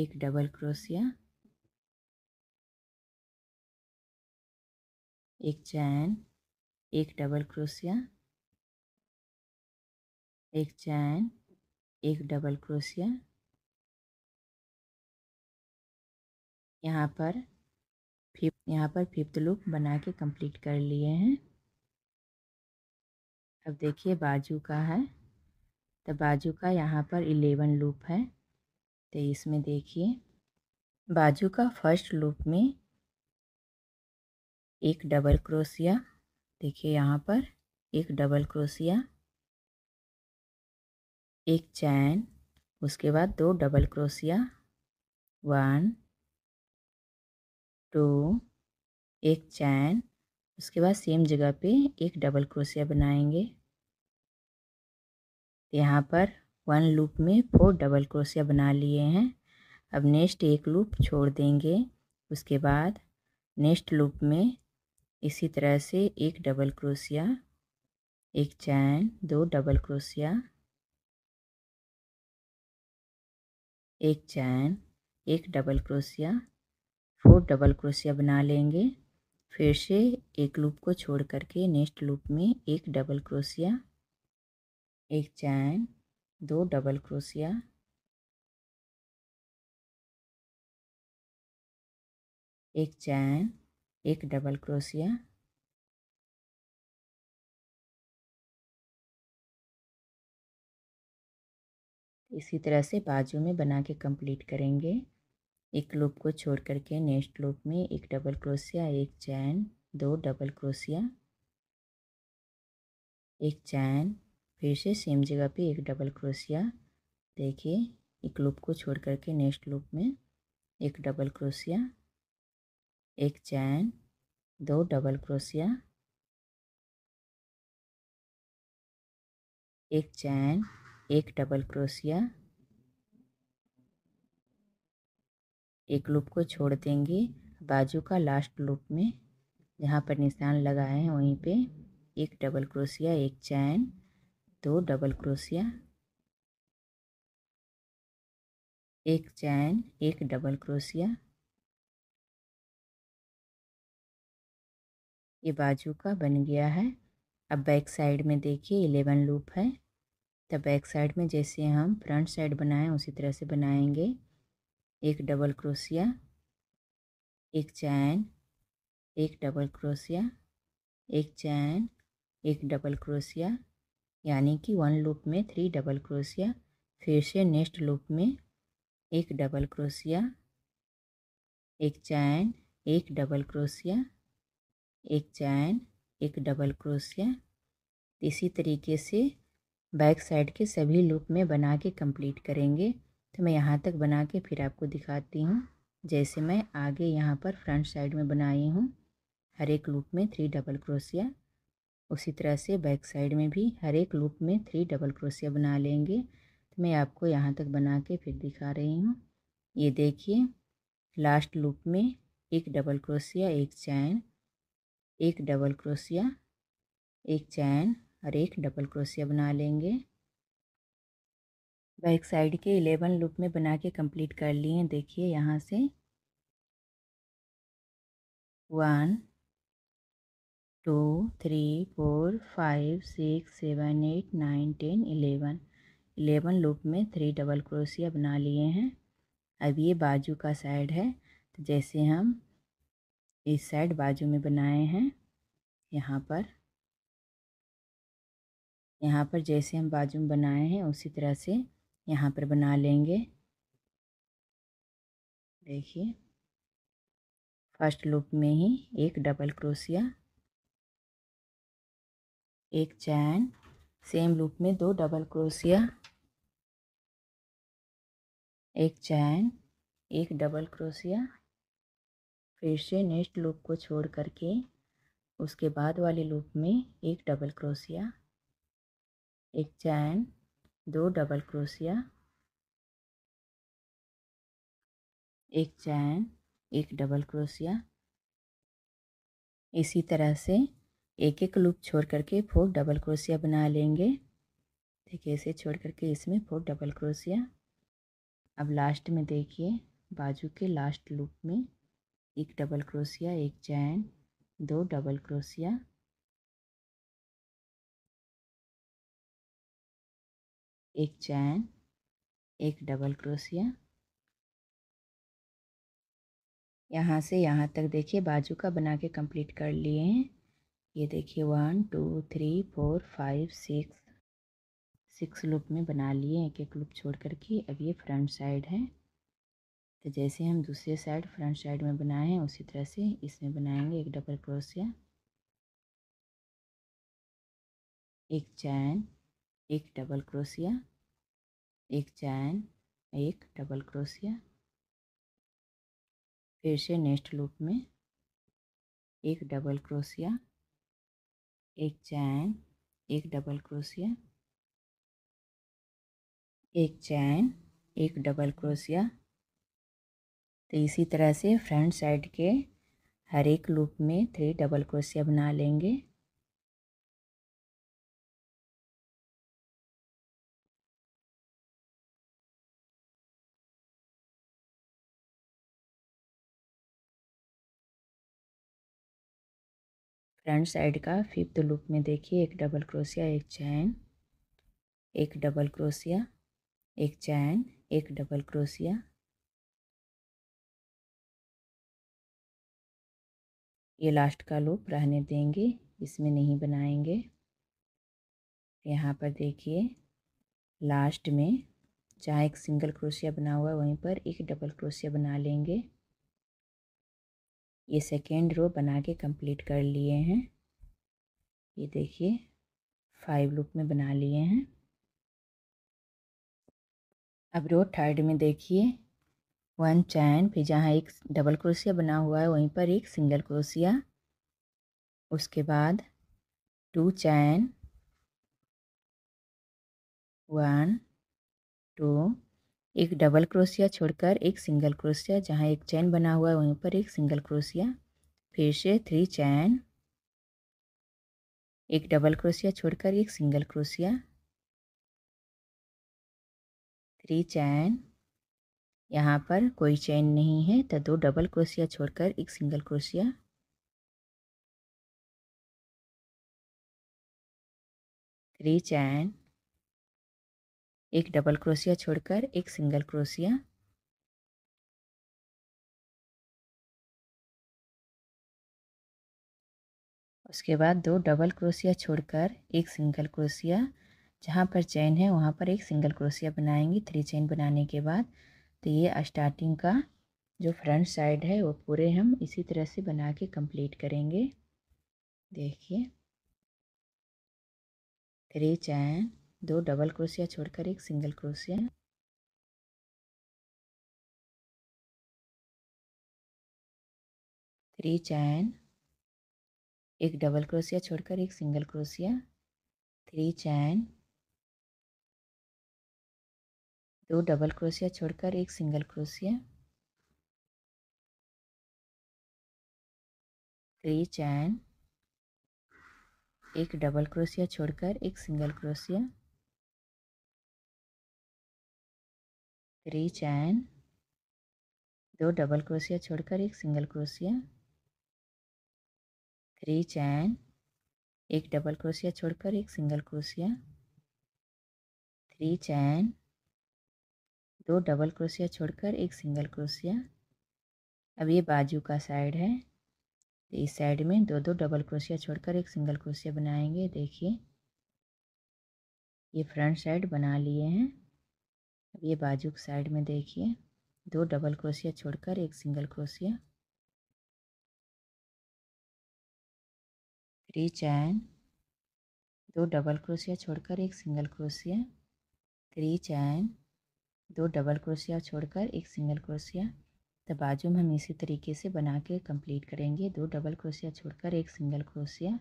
एक डबल क्रोशिया एक चैन एक डबल क्रोशिया एक चैन एक डबल क्रोशिया यहाँ पर फिफ्थ यहाँ पर फिफ्थ लूप बना के कंप्लीट कर लिए हैं अब देखिए बाजू का है तो बाजू का यहाँ पर इलेवन लूप है तो इसमें देखिए बाजू का फर्स्ट लूप में एक डबल क्रोशिया देखिए यहाँ पर एक डबल क्रोशिया एक चैन उसके बाद दो डबल क्रोशिया वन टू एक चैन उसके बाद सेम जगह पे एक डबल क्रोशिया बनाएंगे यहाँ पर वन लूप में फोर डबल क्रोशिया बना लिए हैं अब नेक्स्ट एक लूप छोड़ देंगे उसके बाद नेक्स्ट लूप में इसी तरह से एक डबल क्रोशिया एक चैन दो डबल क्रोशिया एक चैन एक डबल क्रोशिया फोर डबल क्रोशिया बना लेंगे फिर से एक लूप को छोड़ करके नेक्स्ट लूप में एक डबल क्रोशिया एक चैन दो डबल क्रोसिया एक चैन एक डबल क्रोसिया इसी तरह से बाजू में बना के कंप्लीट करेंगे एक लूप को छोड़ करके नेक्स्ट लूप में एक डबल क्रोसिया एक चैन दो डबल क्रोसिया एक चैन फिर से सेम जगह पे एक डबल क्रोशिया देखिए एक लूप को छोड़ करके नेक्स्ट लूप में एक डबल क्रोशिया एक चैन दो डबल क्रोशिया एक चैन एक डबल क्रोशिया एक लूप को छोड़ देंगे बाजू का लास्ट लूप में जहाँ पर निशान लगाए हैं वहीं पे एक डबल क्रोशिया एक चैन दो डबल क्रोशिया एक चैन एक डबल क्रोशिया ये बाजू का बन गया है अब बैक साइड में देखिए इलेवन लूप है तो बैक साइड में जैसे हम फ्रंट साइड बनाएं उसी तरह से बनाएंगे एक डबल क्रोशिया एक चैन एक डबल क्रोशिया एक चैन एक डबल क्रोशिया यानी कि वन लूप में थ्री डबल क्रोशिया फिर से नेक्स्ट लूप में एक डबल क्रोशिया एक चैन एक डबल क्रोशिया एक चैन एक डबल क्रोशिया इसी तरीके से बैक साइड के सभी लूप में बना के कंप्लीट करेंगे तो मैं यहाँ तक बना के फिर आपको दिखाती हूँ जैसे मैं आगे यहाँ पर फ्रंट साइड में बनाई हूँ हर एक लूप में थ्री डबल क्रोशिया उसी तरह से बैक साइड में भी हर एक लूप में थ्री डबल क्रोशिया बना लेंगे तो मैं आपको यहाँ तक बना के फिर दिखा रही हूँ ये देखिए लास्ट लूप में एक डबल क्रोशिया एक चैन एक डबल क्रोशिया एक चैन और एक डबल क्रोशिया बना लेंगे बैक साइड के इलेवन लूप में बना के कंप्लीट कर लिए देखिए यहाँ से one two three four five six seven eight nine ten eleven eleven loop में थ्री डबल क्रोशिया बना लिए हैं अब ये बाजू का साइड है तो जैसे हम इस साइड बाजू में बनाए हैं यहाँ पर यहाँ पर जैसे हम बाजू में बनाए हैं उसी तरह से यहाँ पर बना लेंगे देखिए फर्स्ट लूप में ही एक डबल क्रोशिया एक चैन सेम लूप में दो डबल क्रोशिया एक चैन एक डबल क्रोशिया फिर से नेक्स्ट लूप को छोड़ करके उसके बाद वाले लूप में एक डबल क्रोशिया एक चैन दो डबल क्रोशिया एक चैन एक डबल क्रोशिया इसी तरह से एक एक लूप छोड़ करके फोर डबल क्रोशिया बना लेंगे देखिए इसे छोड़ करके इसमें फोर डबल क्रोशिया अब लास्ट में देखिए बाजू के लास्ट लूप में एक डबल क्रोशिया एक चैन दो डबल क्रोशिया एक चैन एक डबल क्रोशिया यहाँ से यहाँ तक देखिए बाजू का बना के कंप्लीट कर लिए हैं ये देखिए one two three four five six six loop में बना लिए एक एक लूप छोड़ कर के अब ये फ्रंट साइड है तो जैसे हम दूसरे साइड फ्रंट साइड में बनाए हैं उसी तरह से इसमें बनाएंगे एक डबल क्रोशिया एक चैन एक डबल क्रोशिया एक चैन एक डबल क्रोशिया फिर से नेक्स्ट लूप में एक डबल क्रोशिया एक चैन एक डबल क्रोशिया एक चैन एक डबल क्रोशिया तो इसी तरह से फ्रंट साइड के हर एक लूप में थ्री डबल क्रोशिया बना लेंगे फ्रंट साइड का फिफ्थ लूप में देखिए एक डबल क्रोशिया एक चैन एक डबल क्रोशिया एक चैन एक डबल क्रोशिया ये लास्ट का लूप रहने देंगे इसमें नहीं बनाएंगे यहाँ पर देखिए लास्ट में जहाँ एक सिंगल क्रोशिया बना हुआ है वहीं पर एक डबल क्रोशिया बना लेंगे ये सेकेंड रो बना के कंप्लीट कर लिए हैं ये देखिए फाइव लूप में बना लिए हैं अब रो थर्ड में देखिए वन चैन फिर जहाँ एक डबल क्रोसिया बना हुआ है वहीं पर एक सिंगल क्रोसिया उसके बाद टू चैन वन टू एक डबल क्रोशिया छोड़कर एक सिंगल क्रोशिया जहाँ एक चैन बना हुआ है वहीं पर एक सिंगल क्रोशिया फिर से थ्री चैन एक डबल क्रोशिया छोड़कर एक सिंगल क्रोशिया थ्री चैन यहाँ पर कोई चैन नहीं है तो दो डबल क्रोशिया छोड़कर एक सिंगल क्रोशिया थ्री चैन एक डबल क्रोसिया छोड़कर एक सिंगल क्रोसिया उसके बाद दो डबल क्रोसिया छोड़कर एक सिंगल क्रोसिया जहाँ पर चैन है वहाँ पर एक सिंगल क्रोसिया बनाएंगे थ्री चैन बनाने के बाद तो ये स्टार्टिंग का जो फ्रंट साइड है वो पूरे हम इसी तरह से बना के कंप्लीट करेंगे देखिए थ्री चैन दो डबल क्रोशिया छोड़कर एक सिंगल क्रोशिया थ्री चैन एक डबल क्रोशिया छोड़कर एक सिंगल क्रोशिया थ्री चैन दो डबल क्रोशिया छोड़कर एक सिंगल क्रोशिया थ्री चैन एक डबल क्रोशिया छोड़कर एक सिंगल क्रोशिया थ्री चैन दो डबल क्रोशिया छोड़कर एक सिंगल क्रोशिया थ्री चैन एक डबल क्रोशिया छोड़कर एक सिंगल क्रोशिया थ्री चैन दो डबल क्रोशिया छोड़कर एक सिंगल क्रोशिया अब ये बाजू का साइड है तो इस साइड में दो दो डबल क्रोशिया छोड़कर एक सिंगल क्रोशिया बनाएंगे देखिए ये फ्रंट साइड बना लिए हैं अब ये बाजू के साइड में देखिए दो डबल क्रोशिया छोड़कर एक सिंगल क्रोशिया थ्री चैन दो डबल क्रोशिया छोड़कर एक सिंगल क्रोशिया थ्री चैन दो डबल क्रोशिया छोड़कर एक सिंगल क्रोशिया तो बाजू में हम इसी तरीके से बना के कंप्लीट करेंगे दो डबल क्रोशिया छोड़कर एक सिंगल क्रोशिया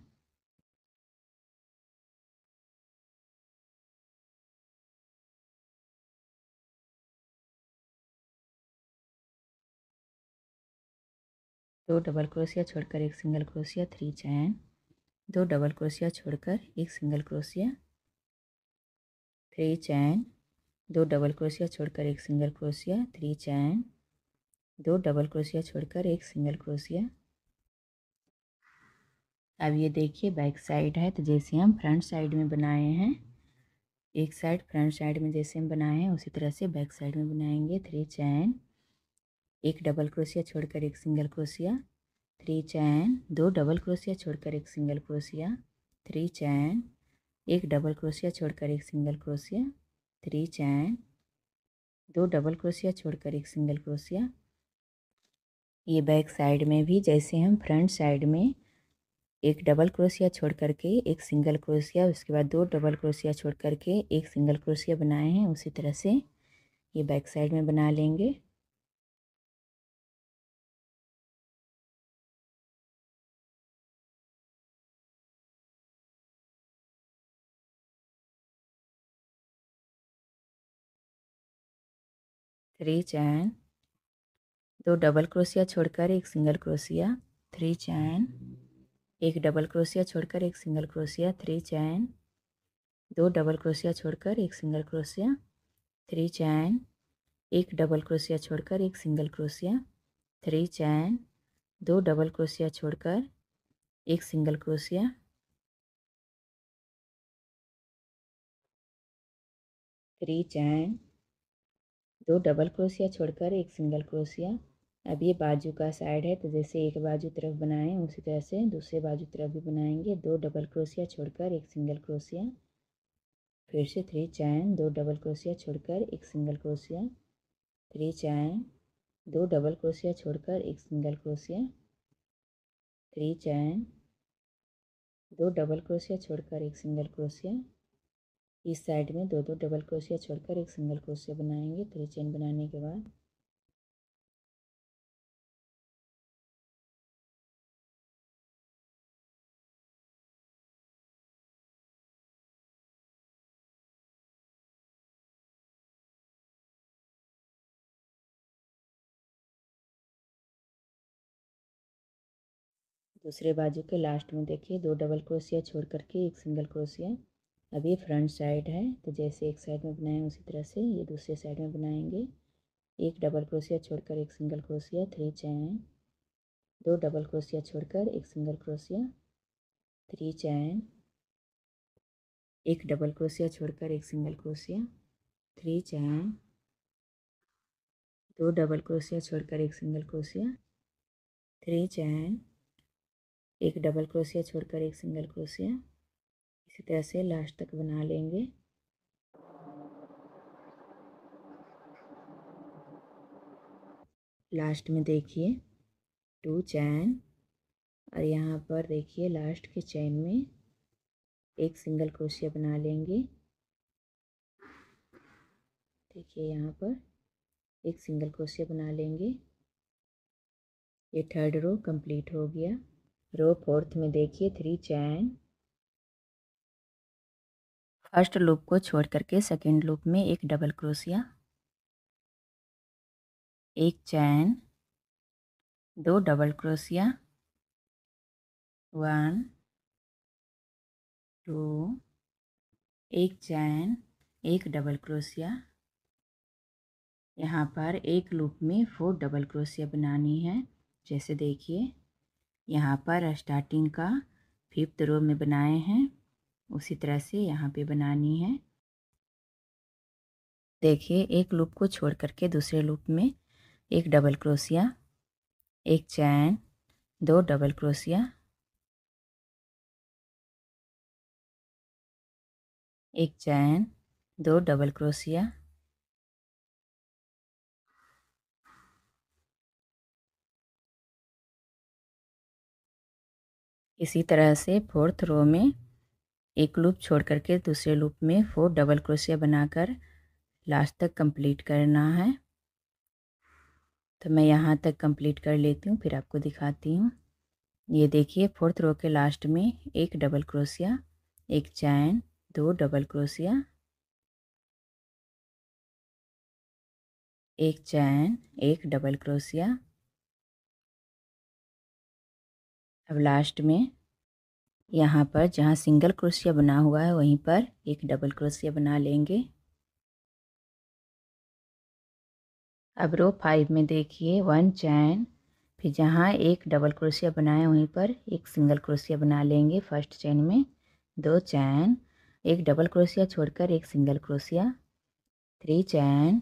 दो डबल क्रोशिया छोड़कर एक सिंगल क्रोशिया थ्री चैन दो डबल क्रोशिया छोड़कर एक सिंगल क्रोशिया थ्री चैन दो डबल क्रोशिया छोड़कर एक सिंगल क्रोशिया थ्री चैन दो डबल क्रोशिया छोड़कर एक सिंगल क्रोशिया अब ये देखिए बैक साइड है तो जैसे हम फ्रंट साइड में बनाए हैं एक साइड फ्रंट साइड में जैसे हम बनाए हैं उसी तरह से बैक साइड में बनाएंगे थ्री चैन एक डबल क्रोशिया छोड़कर एक सिंगल क्रोशिया थ्री चैन दो डबल क्रोशिया छोड़कर एक सिंगल क्रोशिया थ्री चैन एक डबल क्रोशिया छोड़कर एक सिंगल क्रोशिया थ्री चैन दो डबल क्रोशिया छोड़कर एक सिंगल क्रोशिया ये बैक साइड में भी जैसे हम फ्रंट साइड में एक डबल क्रोशिया छोड़ करके एक सिंगल क्रोशिया उसके बाद दो डबल क्रोशिया छोड़ करके एक सिंगल क्रोशिया बनाए हैं उसी तरह से ये बैक साइड में बना लेंगे थ्री चैन दो डबल क्रोशिया छोड़कर एक सिंगल क्रोशिया थ्री चैन एक डबल क्रोशिया छोड़कर एक सिंगल क्रोशिया थ्री चैन दो डबल क्रोशिया छोड़कर एक सिंगल क्रोशिया थ्री चैन एक डबल क्रोशिया छोड़कर एक सिंगल क्रोशिया थ्री चैन दो डबल क्रोशिया छोड़कर एक सिंगल क्रोशिया थ्री चैन दो डबल क्रोसिया छोड़कर एक सिंगल क्रोसिया अब ये बाजू का साइड है तो जैसे एक बाजू तरफ बनाएं उसी तरह से दूसरे बाजू तरफ भी बनाएंगे दो डबल क्रोसिया छोड़कर एक सिंगल क्रोसिया फिर से थ्री चैन दो डबल क्रोसिया छोड़कर एक सिंगल क्रोसिया थ्री चैन दो डबल क्रोसिया छोड़कर एक सिंगल क्रोसिया थ्री चैन दो डबल क्रोसिया छोड़कर एक सिंगल क्रोसिया इस साइड में दो दो डबल क्रोशिया छोड़कर एक सिंगल क्रोशिया बनाएंगे थ्री चेन बनाने के बाद दूसरे बाजू के लास्ट में देखिए दो डबल क्रोशिया छोड़ करके एक सिंगल क्रोशिया अब ये फ्रंट साइड है तो जैसे एक साइड में बनाए उसी तरह से ये दूसरे साइड में बनाएंगे एक डबल क्रोशिया छोड़कर एक सिंगल क्रोशिया थ्री चैन दो डबल क्रोशिया छोड़कर एक सिंगल क्रोशिया थ्री चैन एक डबल क्रोशिया छोड़कर एक सिंगल क्रोशिया थ्री चैन दो डबल क्रोशिया छोड़कर एक सिंगल क्रोशिया थ्री चैन एक डबल क्रोशिया छोड़कर एक सिंगल क्रोशिया इसी तरह से लास्ट तक बना लेंगे लास्ट में देखिए टू चैन और यहाँ पर देखिए लास्ट के चैन में एक सिंगल क्रोशिया बना लेंगे देखिए यहाँ पर एक सिंगल क्रोशिया बना लेंगे ये थर्ड रो कंप्लीट हो गया रो फोर्थ में देखिए थ्री चैन फर्स्ट लूप को छोड़ करके सेकेंड लूप में एक डबल क्रोशिया एक चैन दो डबल क्रोशिया वन टू एक चैन एक डबल क्रोशिया यहाँ पर एक लूप में फोर डबल क्रोशिया बनानी है जैसे देखिए यहाँ पर स्टार्टिंग का फिफ्थ रो में बनाए हैं उसी तरह से यहाँ पे बनानी है देखिए एक लूप को छोड़ करके दूसरे लूप में एक डबल क्रोसिया एक चैन दो डबल क्रोसिया एक चैन दो डबल क्रोसिया इसी तरह से फोर्थ रो में एक लूप छोड़ करके दूसरे लूप में फोर डबल क्रोशिया बनाकर लास्ट तक कंप्लीट करना है तो मैं यहाँ तक कंप्लीट कर लेती हूँ फिर आपको दिखाती हूँ ये देखिए फोर्थ रो के लास्ट में एक डबल क्रोशिया एक चैन दो डबल क्रोशिया एक चैन एक डबल क्रोशिया अब लास्ट में यहाँ पर जहाँ सिंगल क्रोशिया बना हुआ है वहीं पर एक डबल क्रोशिया बना लेंगे अब रो फाइव में देखिए वन चैन फिर जहाँ एक डबल क्रोशिया बनाए वहीं पर एक सिंगल क्रोशिया बना लेंगे फर्स्ट चैन में दो चैन एक डबल क्रोशिया छोड़कर एक सिंगल क्रोशिया थ्री चैन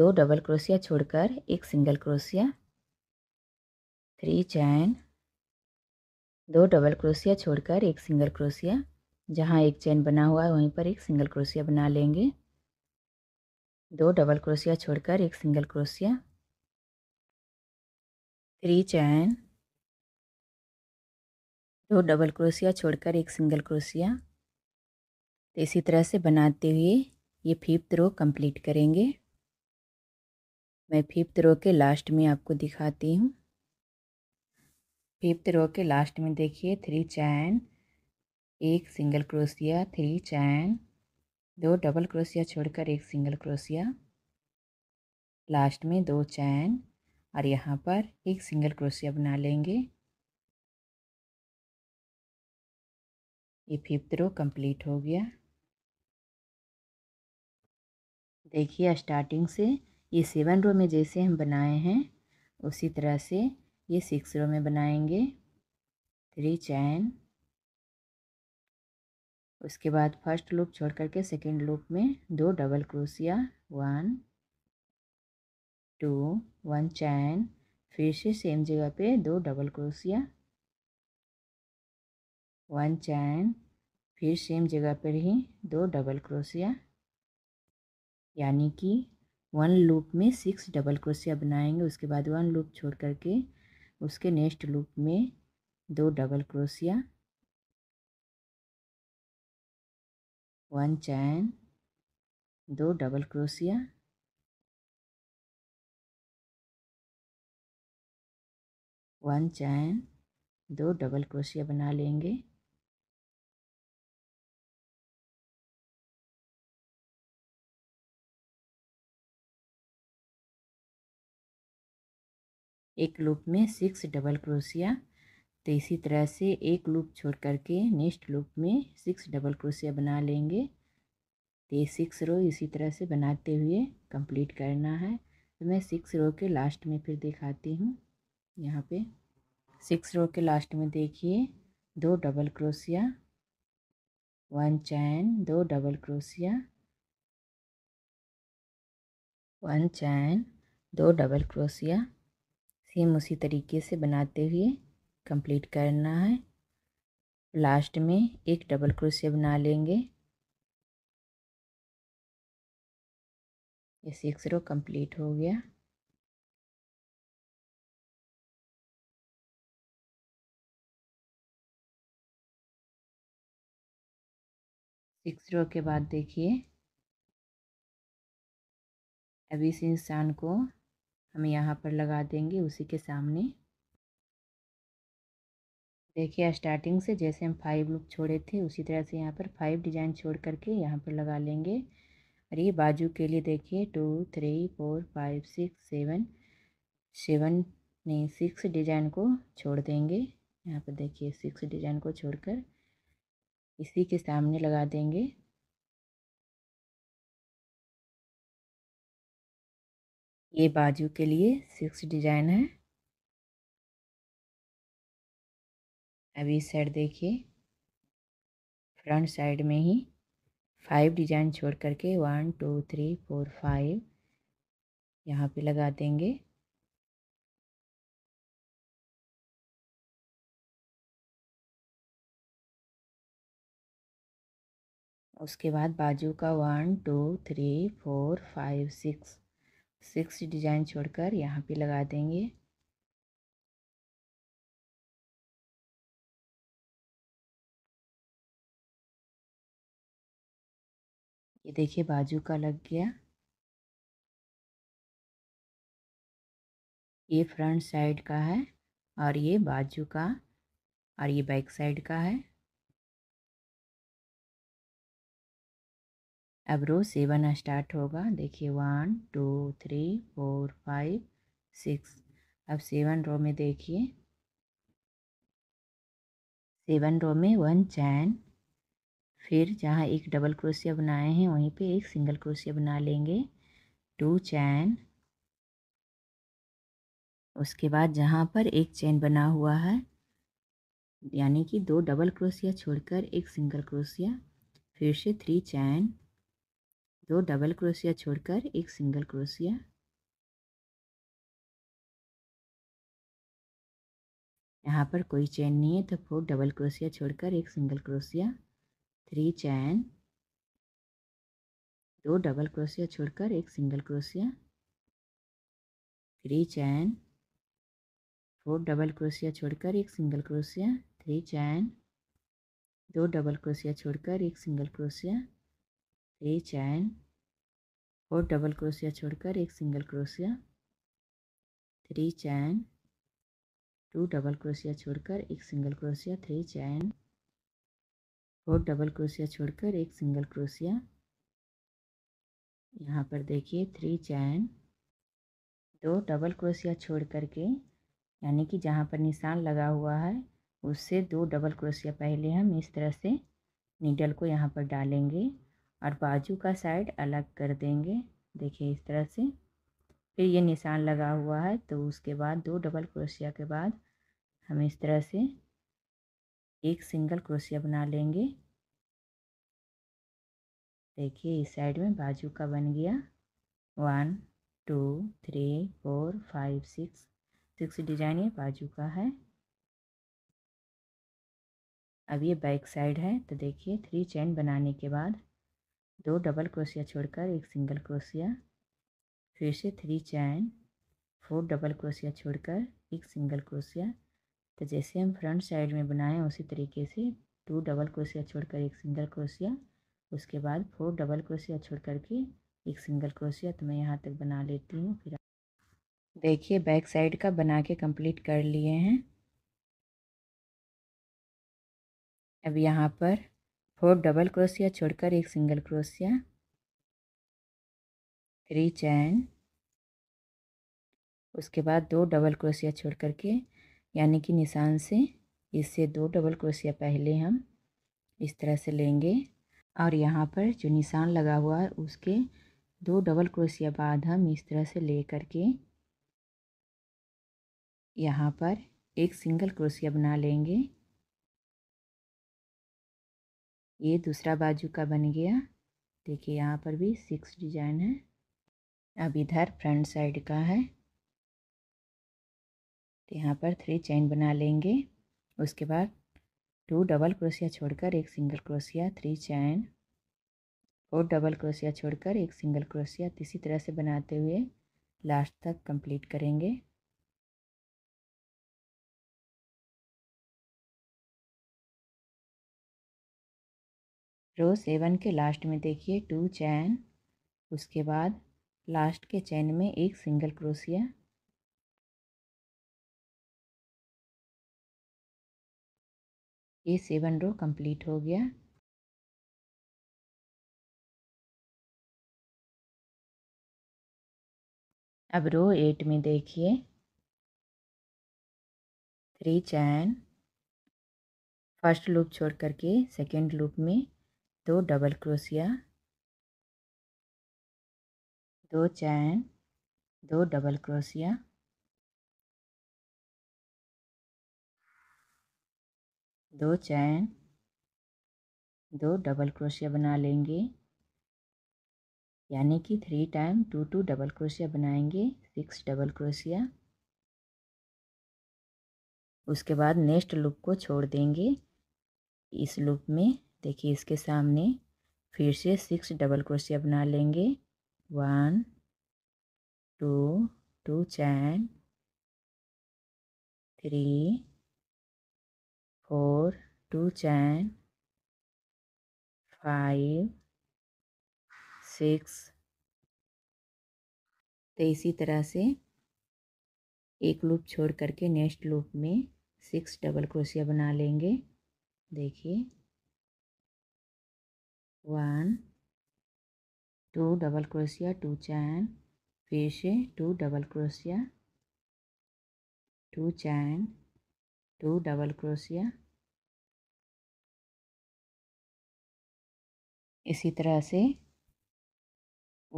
दो डबल क्रोशिया छोड़कर एक सिंगल क्रोशिया थ्री चैन दो डबल क्रोशिया छोड़कर एक सिंगल क्रोशिया जहाँ एक चैन बना हुआ है वहीं पर एक सिंगल क्रोशिया बना लेंगे दो डबल क्रोशिया छोड़कर एक सिंगल क्रोशिया थ्री चैन दो डबल क्रोशिया छोड़कर एक सिंगल क्रोशिया तो इसी तरह से बनाते हुए ये फिफ्थ रो कंप्लीट करेंगे मैं फिफ्थ रो के लास्ट में आपको दिखाती हूँ फिफ्थ रो के लास्ट में देखिए थ्री चैन एक सिंगल क्रोशिया थ्री चैन दो डबल क्रोशिया छोड़कर एक सिंगल क्रोशिया लास्ट में दो चैन और यहाँ पर एक सिंगल क्रोशिया बना लेंगे ये फिफ्थ रो कंप्लीट हो गया देखिए स्टार्टिंग से ये सेवन रो में जैसे हम बनाए हैं उसी तरह से ये सिक्स रो में बनाएंगे थ्री चैन उसके बाद फर्स्ट लूप छोड़ करके सेकेंड लूप में दो double Croatia one two one chain फिर से सेम जगह पे दो डबल क्रोसिया वन चैन फिर सेम जगह पर ही दो डबल क्रोसिया यानी कि वन लूप में सिक्स डबल क्रोसिया बनाएंगे उसके बाद वन लूप छोड़ करके उसके नेक्स्ट लूप में दो डबल क्रोशिया वन चैन दो डबल क्रोशिया वन चैन दो डबल क्रोशिया बना लेंगे एक लूप में सिक्स डबल क्रोशिया तो इसी तरह से एक लूप छोड़ करके नेक्स्ट लूप में सिक्स डबल क्रोशिया बना लेंगे तो ये सिक्स रो इसी तरह से बनाते हुए कंप्लीट करना है तो मैं सिक्स रो के लास्ट में फिर दिखाती हूँ यहाँ पे सिक्स रो के लास्ट में देखिए दो डबल क्रोशिया वन चैन दो डबल क्रोशिया वन चैन दो डबल क्रोशिया सेम उसी तरीके से बनाते हुए कंप्लीट करना है लास्ट में एक डबल क्रोशिया बना लेंगे ये सिक्स रो कंप्लीट हो गया सिक्स रो के बाद देखिए अभी इस इंसान को हम यहाँ पर लगा देंगे उसी के सामने देखिए स्टार्टिंग से जैसे हम फाइव लुक छोड़े थे उसी तरह से यहाँ पर फाइव डिज़ाइन छोड़ करके यहाँ पर लगा लेंगे और ये बाजू के लिए देखिए two three four five six seven seven नहीं सिक्स डिज़ाइन को छोड़ देंगे यहाँ पर देखिए सिक्स डिज़ाइन को छोड़कर इसी के सामने लगा देंगे ये बाजू के लिए सिक्स डिजाइन है अभी इस साइड देखिए फ्रंट साइड में ही फाइव डिजाइन छोड़ करके one two three four five यहाँ पे लगा देंगे उसके बाद बाजू का one two three four five six six design छोड़कर यहाँ पे लगा देंगे ये देखिए बाजू का लग गया ये फ्रंट साइड का है और ये बाजू का और ये बैक साइड का है अब रो सेवन स्टार्ट होगा देखिए one two three four five six अब सेवन रो में देखिए सेवन रो में वन चैन फिर जहाँ एक डबल क्रोशिया बनाए हैं वहीं पे एक सिंगल क्रोशिया बना लेंगे टू चैन उसके बाद जहाँ पर एक चैन बना हुआ है यानी कि दो डबल क्रोशिया छोड़कर एक सिंगल क्रोशिया फिर से थ्री चैन दो डबल क्रोशिया छोड़कर एक सिंगल क्रोशिया यहाँ पर कोई चैन नहीं है तो फोर डबल क्रोशिया छोड़कर एक सिंगल क्रोशिया थ्री चैन दो डबल क्रोशिया छोड़कर एक single crochet three chain four double crochet छोड़कर एक सिंगल क्रोशिया थ्री चैन दो डबल क्रोशिया छोड़कर एक सिंगल क्रोशिया थ्री चैन और डबल क्रोशिया छोड़कर एक single crochet three chain two double crochet छोड़कर एक सिंगल क्रोशिया थ्री चैन और डबल क्रोशिया छोड़कर एक सिंगल क्रोशिया यहाँ पर देखिए थ्री चैन दो डबल क्रोशिया छोड़ कर के यानी कि जहाँ पर निशान लगा हुआ है उससे दो डबल क्रोशिया पहले हम इस तरह से नीडल को यहाँ पर डालेंगे और बाजू का साइड अलग कर देंगे देखिए इस तरह से फिर ये निशान लगा हुआ है तो उसके बाद दो डबल क्रोशिया के बाद हम इस तरह से एक सिंगल क्रोशिया बना लेंगे देखिए इस साइड में बाजू का बन गया one two three four five six six design ये बाजू का है अब ये बैक साइड है तो देखिए थ्री चैन बनाने के बाद दो डबल क्रोशिया छोड़कर एक सिंगल क्रोशिया फिर से three chain four double crochet छोड़कर एक सिंगल क्रोशिया तो जैसे हम फ्रंट साइड में बनाएँ उसी तरीके से टू डबल क्रोशिया छोड़कर एक सिंगल क्रोशिया उसके बाद फोर डबल क्रोशिया छोड़ करके एक सिंगल क्रोशिया तो मैं यहाँ तक बना लेती हूँ फिर देखिए बैक साइड का बना के कंप्लीट कर लिए हैं अब यहाँ पर फोर डबल क्रोशिया छोड़कर एक सिंगल क्रोशिया थ्री चैन उसके बाद दो डबल क्रोशिया छोड़ करके यानी कि निशान से इससे दो डबल क्रोशिया पहले हम इस तरह से लेंगे और यहाँ पर जो निशान लगा हुआ है उसके दो डबल क्रोशिया बाद हम इस तरह से ले करके यहाँ पर एक सिंगल क्रोशिया बना लेंगे ये दूसरा बाजू का बन गया देखिए यहाँ पर भी सिक्स डिजाइन है अब इधर फ्रंट साइड का है तो यहाँ पर थ्री चेन बना लेंगे उसके बाद टू डबल क्रोशिया छोड़कर एक सिंगल क्रोशिया थ्री चैन और डबल क्रोशिया छोड़कर एक सिंगल क्रोशिया इसी तरह से बनाते हुए लास्ट तक कंप्लीट करेंगे रो सेवन के लास्ट में देखिए टू चैन उसके बाद लास्ट के चैन में एक सिंगल क्रोशिया ये सेवन रो कंप्लीट हो गया अब रो एट में देखिए थ्री चैन फर्स्ट लूप छोड़ करके सेकेंड लूप में दो डबल क्रोशिया दो चैन दो डबल क्रोशिया दो चैन दो डबल क्रोशिया बना लेंगे यानी कि three time two two double crochet बनाएंगे सिक्स डबल क्रोशिया उसके बाद नेक्स्ट लूप को छोड़ देंगे इस लूप में देखिए इसके सामने फिर से सिक्स डबल क्रोशिया बना लेंगे one two two chain three four two chain five six तो इसी तरह से एक लूप छोड़ करके नेक्स्ट लूप में सिक्स डबल क्रोशिया बना लेंगे देखिए one two double crochet two chain फिर से two double crochet two chain two double crochet इसी तरह से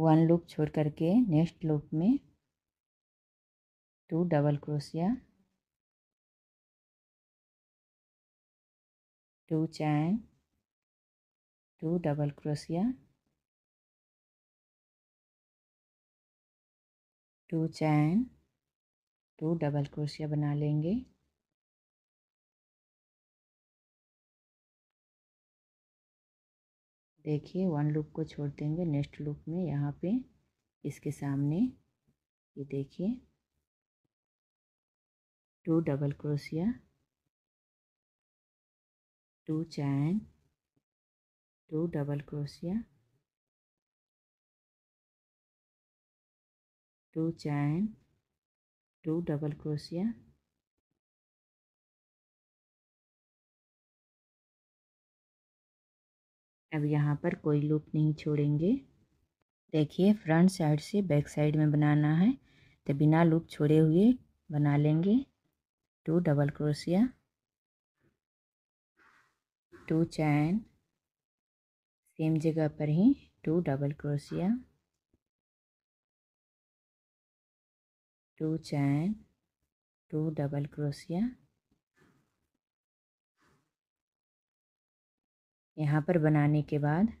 वन लूप छोड़ करके नेक्स्ट लूप में two double crochet two chain two double क्रोसिया two chain two double crochet बना लेंगे देखिए वन लूप को छोड़ देंगे नेक्स्ट लूप में यहाँ पे इसके सामने ये देखिए two double crochet two chain two double crochet two chain two double crochet अब यहाँ पर कोई लूप नहीं छोड़ेंगे देखिए फ्रंट साइड से बैक साइड में बनाना है तो बिना लूप छोड़े हुए बना लेंगे two double crochet two chain same जगह पर ही two double crochet two chain two double क्रोशिया यहाँ पर बनाने के बाद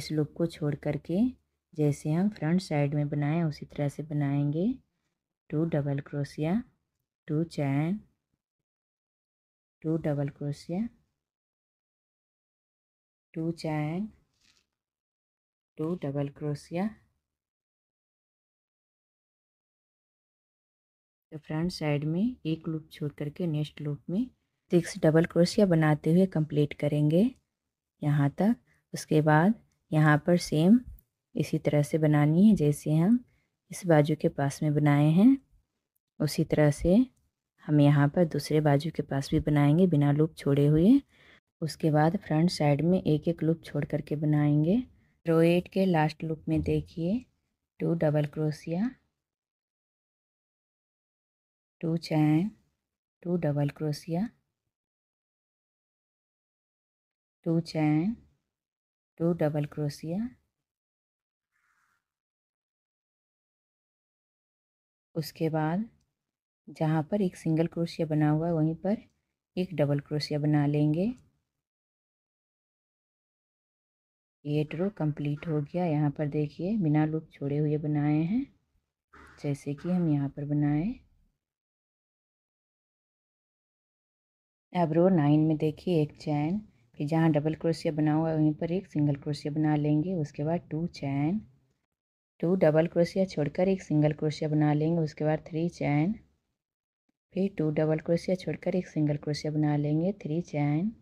इस लूप को छोड़ करके जैसे हम फ्रंट साइड में बनाएं उसी तरह से बनाएंगे two double crochet two chain two double crochet two chain two double क्रोसिया तो फ्रंट साइड में एक लूप छोड़ करके नेक्स्ट लूप में सिक्स डबल क्रोसिया बनाते हुए कंप्लीट करेंगे यहाँ तक उसके बाद यहाँ पर सेम इसी तरह से बनानी है जैसे हम इस बाजू के पास में बनाए हैं उसी तरह से हम यहाँ पर दूसरे बाजू के पास भी बनाएंगे बिना लूप छोड़े हुए उसके बाद फ्रंट साइड में एक एक लूप छोड़ करके बनाएंगे रो एट के लास्ट लूप में देखिए टू डबल क्रोसिया टू चैन टू डबल क्रोसिया टू चैन टू डबल क्रोसिया उसके बाद जहाँ पर एक सिंगल क्रोशिया बना हुआ है वहीं पर एक डबल क्रोशिया बना लेंगे एट रो कंप्लीट हो गया यहाँ पर देखिए बिना लूप छोड़े हुए बनाए हैं जैसे कि हम यहाँ पर बनाए अब रो नाइन में देखिए एक चैन फिर जहाँ डबल क्रोशिया बना हुआ है वहीं पर एक सिंगल क्रोशिया बना लेंगे उसके बाद two chain two double crochet छोड़कर एक सिंगल क्रोशिया बना लेंगे उसके बाद थ्री चैन फिर टू डबल क्रोशिया छोड़कर एक सिंगल क्रोशिया बना लेंगे थ्री चैन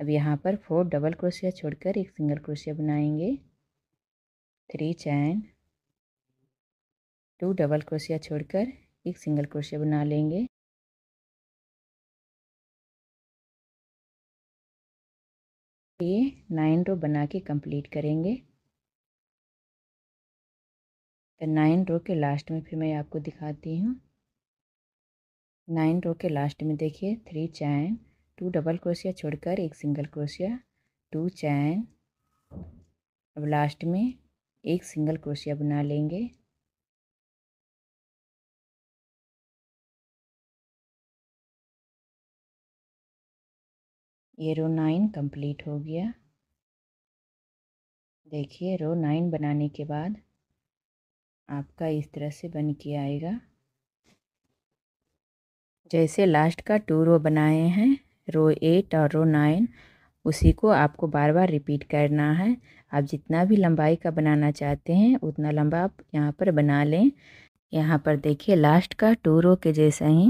अब यहाँ पर फोर डबल क्रोशिया छोड़कर एक सिंगल क्रोशिया बनाएंगे three chain two double crochet छोड़कर एक सिंगल क्रोशिया बना लेंगे ये नाइन रो बना के कंप्लीट करेंगे तो नाइन रो के लास्ट में फिर मैं आपको दिखाती हूँ नाइन रो के लास्ट में देखिए three chain two double crochet छोड़कर एक सिंगल क्रोशिया टू चैन अब लास्ट में एक सिंगल क्रोशिया बना लेंगे ये रो नाइन कंप्लीट हो गया देखिए रो नाइन बनाने के बाद आपका इस तरह से बन के आएगा जैसे लास्ट का टू रो बनाए हैं रो एट और रो नाइन उसी को आपको बार बार रिपीट करना है आप जितना भी लंबाई का बनाना चाहते हैं उतना लंबा आप यहाँ पर बना लें यहाँ पर देखिए लास्ट का टू रो के जैसा ही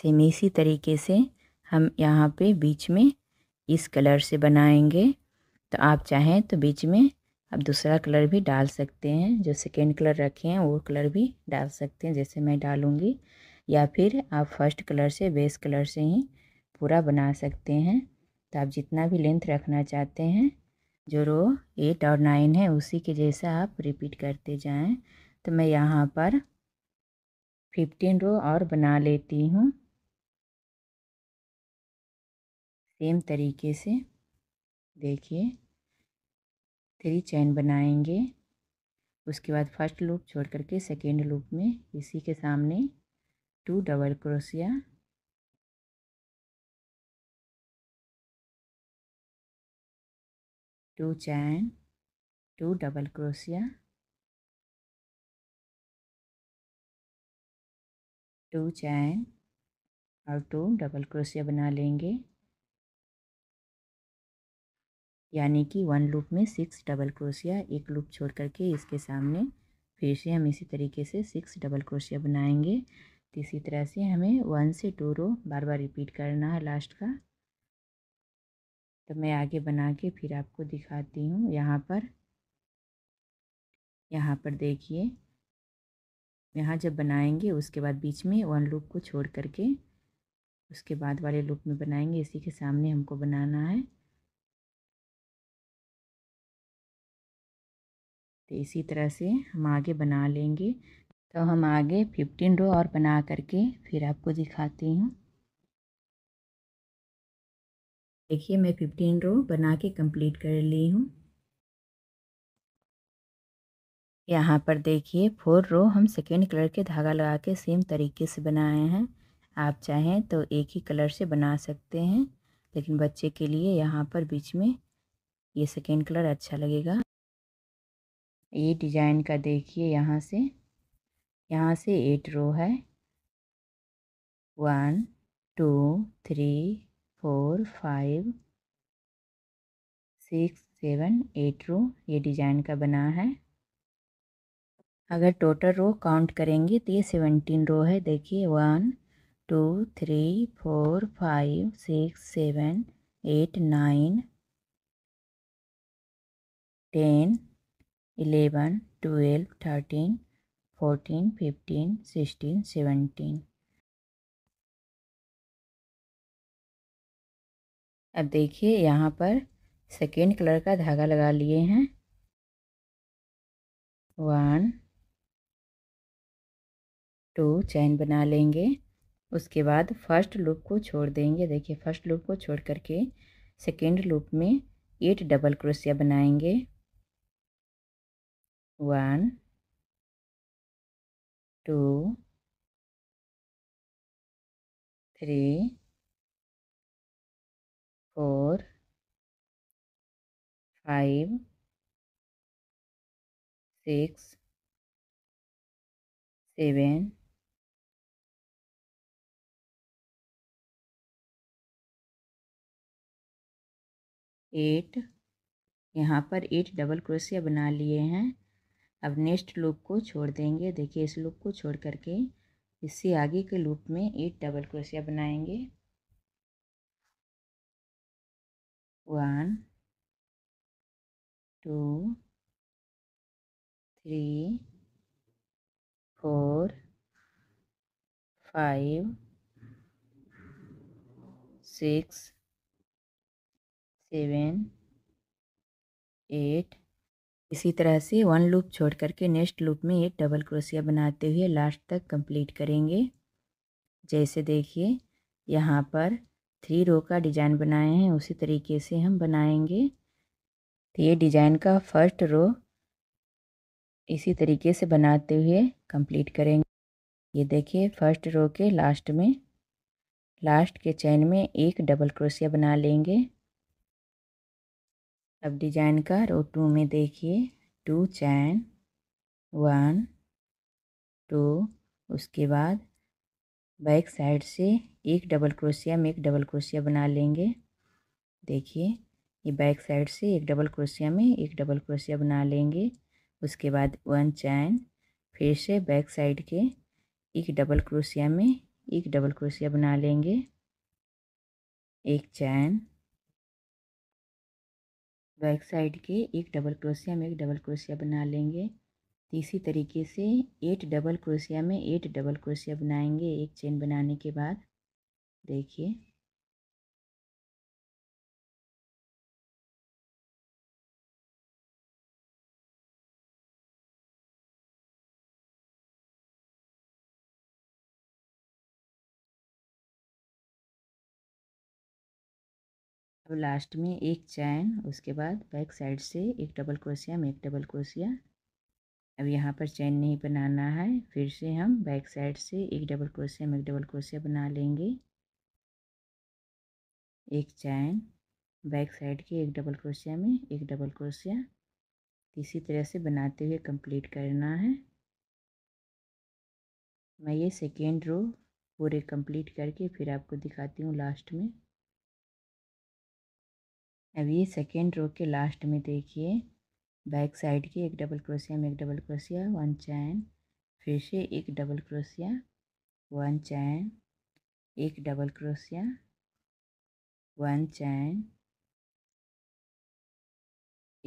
सेम इसी तरीके से हम यहाँ पे बीच में इस कलर से बनाएंगे तो आप चाहें तो बीच में आप दूसरा कलर भी डाल सकते हैं जो सेकेंड कलर रखे हैं वो कलर भी डाल सकते हैं जैसे मैं डालूँगी या फिर आप फर्स्ट कलर से बेस कलर से ही पूरा बना सकते हैं तो आप जितना भी लेंथ रखना चाहते हैं जो रो एट और नाइन है उसी के जैसा आप रिपीट करते जाएं तो मैं यहाँ पर फिफ्टीन रो और बना लेती हूँ सेम तरीके से देखिए थ्री चैन बनाएंगे उसके बाद फर्स्ट लूप छोड़ करके सेकेंड लूप में इसी के सामने two double crochet two chain two double crochet two chain और टू डबल क्रोशिया बना लेंगे यानी कि वन लूप में सिक्स डबल क्रोशिया एक लूप छोड़ करके इसके सामने फिर से हम इसी तरीके से सिक्स डबल क्रोशिया बनाएंगे तो इसी तरह से हमें वन से to row bar bar repeat करना है लास्ट का तो मैं आगे बना के फिर आपको दिखाती हूँ यहाँ पर यहाँ पर देखिए यहाँ जब बनाएंगे उसके बाद बीच में वन लूप को छोड़ करके उसके बाद वाले लूप में बनाएंगे इसी के सामने हमको बनाना है तो इसी तरह से हम आगे बना लेंगे तो हम आगे फिफ्टीन रो और बना करके फिर आपको दिखाती हूँ देखिए मैं फिफ्टीन रो बना के कंप्लीट कर ली हूँ यहाँ पर देखिए फोर रो हम सेकेंड कलर के धागा लगा के सेम तरीके से बनाए हैं आप चाहें तो एक ही कलर से बना सकते हैं लेकिन बच्चे के लिए यहाँ पर बीच में ये सेकेंड कलर अच्छा लगेगा ये डिज़ाइन का देखिए यहाँ से यहाँ से एट रो है one two three four five six seven eight row ये डिज़ाइन का बना है अगर टोटल रो काउंट करेंगे तो ये सेवनटीन रो है देखिए one two three four five six seven eight nine ten eleven twelve thirteen fourteen fifteen sixteen seventeen अब देखिए यहाँ पर सेकेंड कलर का धागा लगा लिए हैं वन टू चैन बना लेंगे उसके बाद फर्स्ट लूप को छोड़ देंगे देखिए फर्स्ट लूप को छोड़ करके सेकेंड लूप में एट डबल क्रोशिया बनाएंगे one two three four five six seven eight यहाँ पर एट डबल क्रोशिया बना लिए हैं अब नेक्स्ट लूप को छोड़ देंगे देखिए इस लूप को छोड़ करके इससे आगे के लूप में एट डबल क्रोशिया बनाएंगे one, two, three, four, five, six, seven eight इसी तरह से वन लूप छोड़ करके नेक्स्ट लूप में एक डबल क्रोशिया बनाते हुए लास्ट तक कंप्लीट करेंगे जैसे देखिए यहाँ पर थ्री रो का डिज़ाइन बनाए हैं उसी तरीके से हम बनाएंगे तो ये डिज़ाइन का फर्स्ट रो इसी तरीके से बनाते हुए कंप्लीट करेंगे ये देखिए फर्स्ट रो के लास्ट में लास्ट के चैन में एक डबल क्रोशिया बना लेंगे अब डिजाइन का रो टू में देखिए टू चैन वन टू उसके बाद बैक साइड से एक डबल क्रोशिया में एक डबल क्रोशिया बना लेंगे देखिए ये बैक साइड से एक डबल क्रोशिया में एक डबल क्रोशिया बना लेंगे उसके बाद वन चैन फिर से बैक साइड के एक डबल क्रोशिया में एक डबल क्रोशिया बना लेंगे एक चैन बैक साइड के एक डबल क्रोशिया में एक डबल क्रोशिया बना लेंगे इसी तरीके से एट डबल क्रोशिया में एट डबल क्रोशिया बनाएंगे एक चेन बनाने के बाद देखिए अब लास्ट में एक चैन उसके बाद बैक साइड से एक डबल क्रोशिया में एक डबल क्रोशिया अब यहाँ पर चैन नहीं बनाना है फिर से हम बैक साइड से एक डबल क्रोशिया में एक डबल क्रोशिया बना लेंगे एक चैन बैक साइड के एक डबल क्रोशिया में एक डबल क्रोशिया इसी तरह से बनाते हुए कंप्लीट करना है मैं ये सेकेंड रो पूरे कंप्लीट करके फिर आपको दिखाती हूँ लास्ट में अब ये सेकेंड रो के लास्ट में देखिए बैक साइड की एक डबल क्रोशिया में एक डबल क्रोशिया वन चैन फिर से एक डबल क्रोशिया वन चैन एक डबल क्रोशिया वन चैन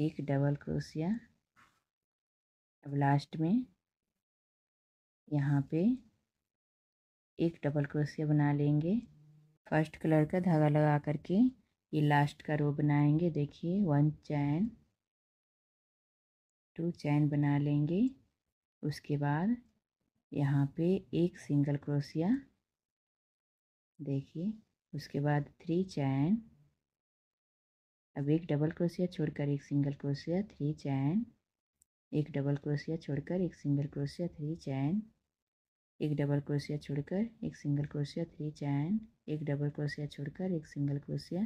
एक डबल क्रोशिया अब लास्ट में यहाँ पे एक डबल क्रोशिया बना लेंगे फर्स्ट कलर का धागा लगा करके ये लास्ट का रो बनाएंगे देखिए वन चैन टू चैन बना लेंगे उसके बाद यहाँ पे एक सिंगल क्रोशिया देखिए उसके बाद थ्री चैन अब एक डबल क्रोशिया छोड़कर एक सिंगल क्रोशिया थ्री चैन एक डबल क्रोशिया छोड़कर एक सिंगल क्रोशिया थ्री चैन एक डबल क्रोशिया छोड़कर एक सिंगल क्रोशिया थ्री चैन एक डबल क्रोशिया छोड़कर एक सिंगल क्रोशिया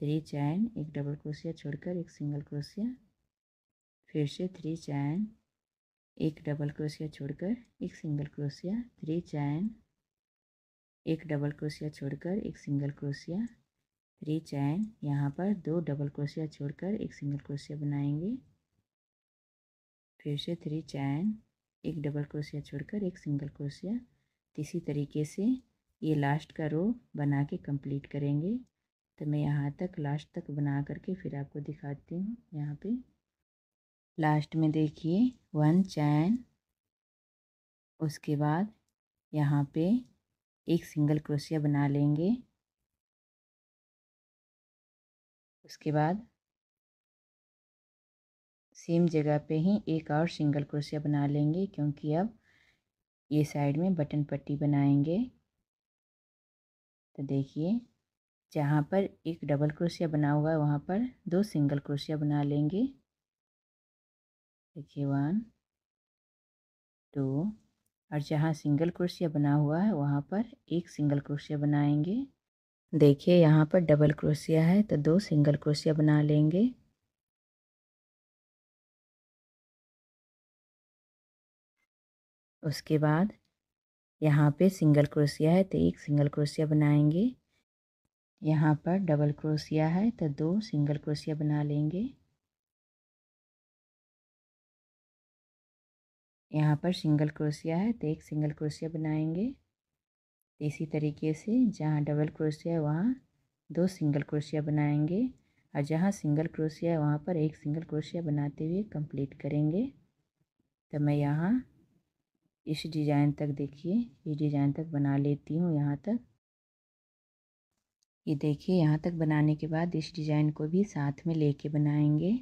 थ्री चैन एक डबल क्रोशिया छोड़कर एक सिंगल क्रोशिया फिर से थ्री चैन एक डबल क्रोशिया छोड़कर एक सिंगल क्रोशिया थ्री चैन एक डबल क्रोशिया छोड़कर एक सिंगल क्रोशिया थ्री चैन यहाँ पर दो डबल क्रोशिया छोड़कर एक सिंगल क्रोशिया बनाएंगे फिर से थ्री चैन एक डबल क्रोशिया छोड़कर एक सिंगल क्रोशिया इसी तरीके से ये लास्ट का रो बना के कंप्लीट करेंगे तो मैं यहाँ तक लास्ट तक बना करके फिर आपको दिखाती हूँ यहाँ पे लास्ट में देखिए वन चैन उसके बाद यहाँ पे एक सिंगल क्रोशिया बना लेंगे उसके बाद सेम जगह पे ही एक और सिंगल क्रोशिया बना लेंगे क्योंकि अब ये साइड में बटन पट्टी बनाएंगे तो देखिए जहाँ पर एक डबल क्रोशिया बना हुआ है वहाँ पर दो सिंगल क्रोशिया बना लेंगे देखिए वन टू और जहाँ सिंगल क्रोशिया बना हुआ है वहाँ पर एक सिंगल क्रोशिया बनाएंगे देखिए यहाँ पर डबल क्रोशिया है तो दो सिंगल क्रोशिया बना लेंगे उसके बाद यहाँ पे सिंगल क्रोशिया है तो एक सिंगल क्रोशिया बनाएंगे यहाँ पर डबल क्रोशिया है तो दो सिंगल क्रोशिया बना लेंगे यहाँ पर सिंगल क्रोशिया है तो एक सिंगल क्रोशिया बनाएंगे इसी तरीके से जहाँ डबल क्रोशिया है वहाँ दो सिंगल क्रोशिया बनाएंगे और जहाँ सिंगल क्रोशिया है वहाँ पर एक सिंगल क्रोशिया बनाते हुए कंप्लीट करेंगे तो मैं यहाँ इस डिज़ाइन तक देखिए इस डिज़ाइन तक बना लेती हूँ यहाँ तक ये देखिए यहाँ तक बनाने के बाद इस डिज़ाइन को भी साथ में लेके बनाएंगे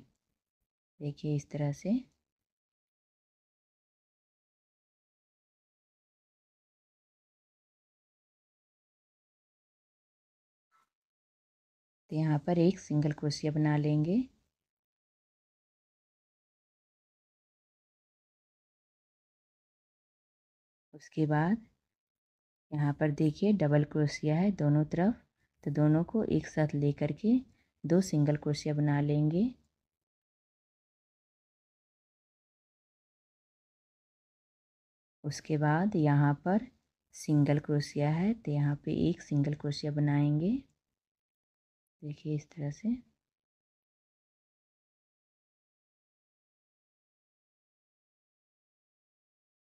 देखिए इस तरह से तो यहाँ पर एक सिंगल क्रोशिया बना लेंगे उसके बाद यहाँ पर देखिए डबल क्रोशिया है दोनों तरफ तो दोनों को एक साथ लेकर के दो सिंगल क्रोशिया बना लेंगे उसके बाद यहाँ पर सिंगल क्रोशिया है तो यहाँ पे एक सिंगल क्रोशिया बनाएंगे देखिए इस तरह से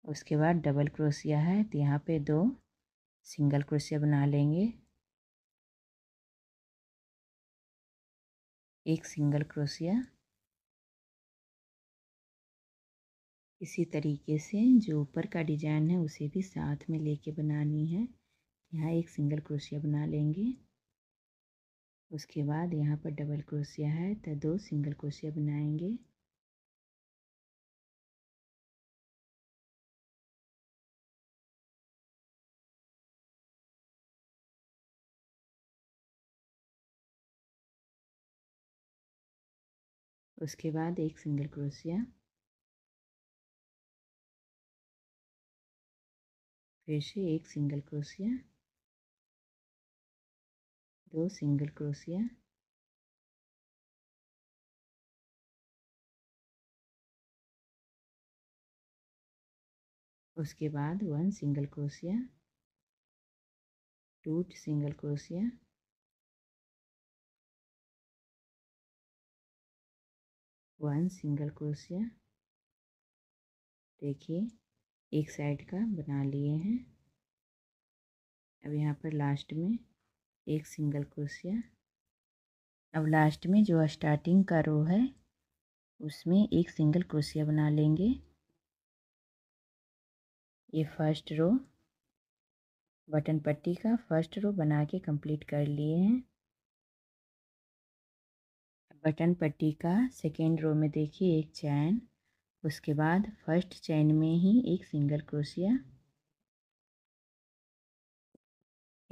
उसके बाद डबल क्रोसिया है तो यहाँ पे दो सिंगल क्रोसिया बना लेंगे एक सिंगल क्रोसिया इसी तरीके से जो ऊपर का डिजाइन है उसे भी साथ में लेके बनानी है यहाँ एक सिंगल क्रोशिया बना लेंगे उसके बाद यहाँ पर डबल क्रोशिया है तो दो सिंगल क्रोशिया बनाएंगे उसके बाद एक सिंगल क्रोशिया फिर से एक सिंगल क्रोशिया दो सिंगल crochet उसके बाद one single crochet two single crochet one single crochet देखिए एक साइड का बना लिए हैं अब यहाँ पर लास्ट में एक सिंगल क्रोशिया अब लास्ट में जो स्टार्टिंग का रो है उसमें एक सिंगल क्रोशिया बना लेंगे ये फर्स्ट रो बटन पट्टी का फर्स्ट रो बना के कंप्लीट कर लिए हैं बटन पट्टी का सेकेंड रो में देखिए एक चैन उसके बाद फर्स्ट चैन में ही एक सिंगल क्रोशिया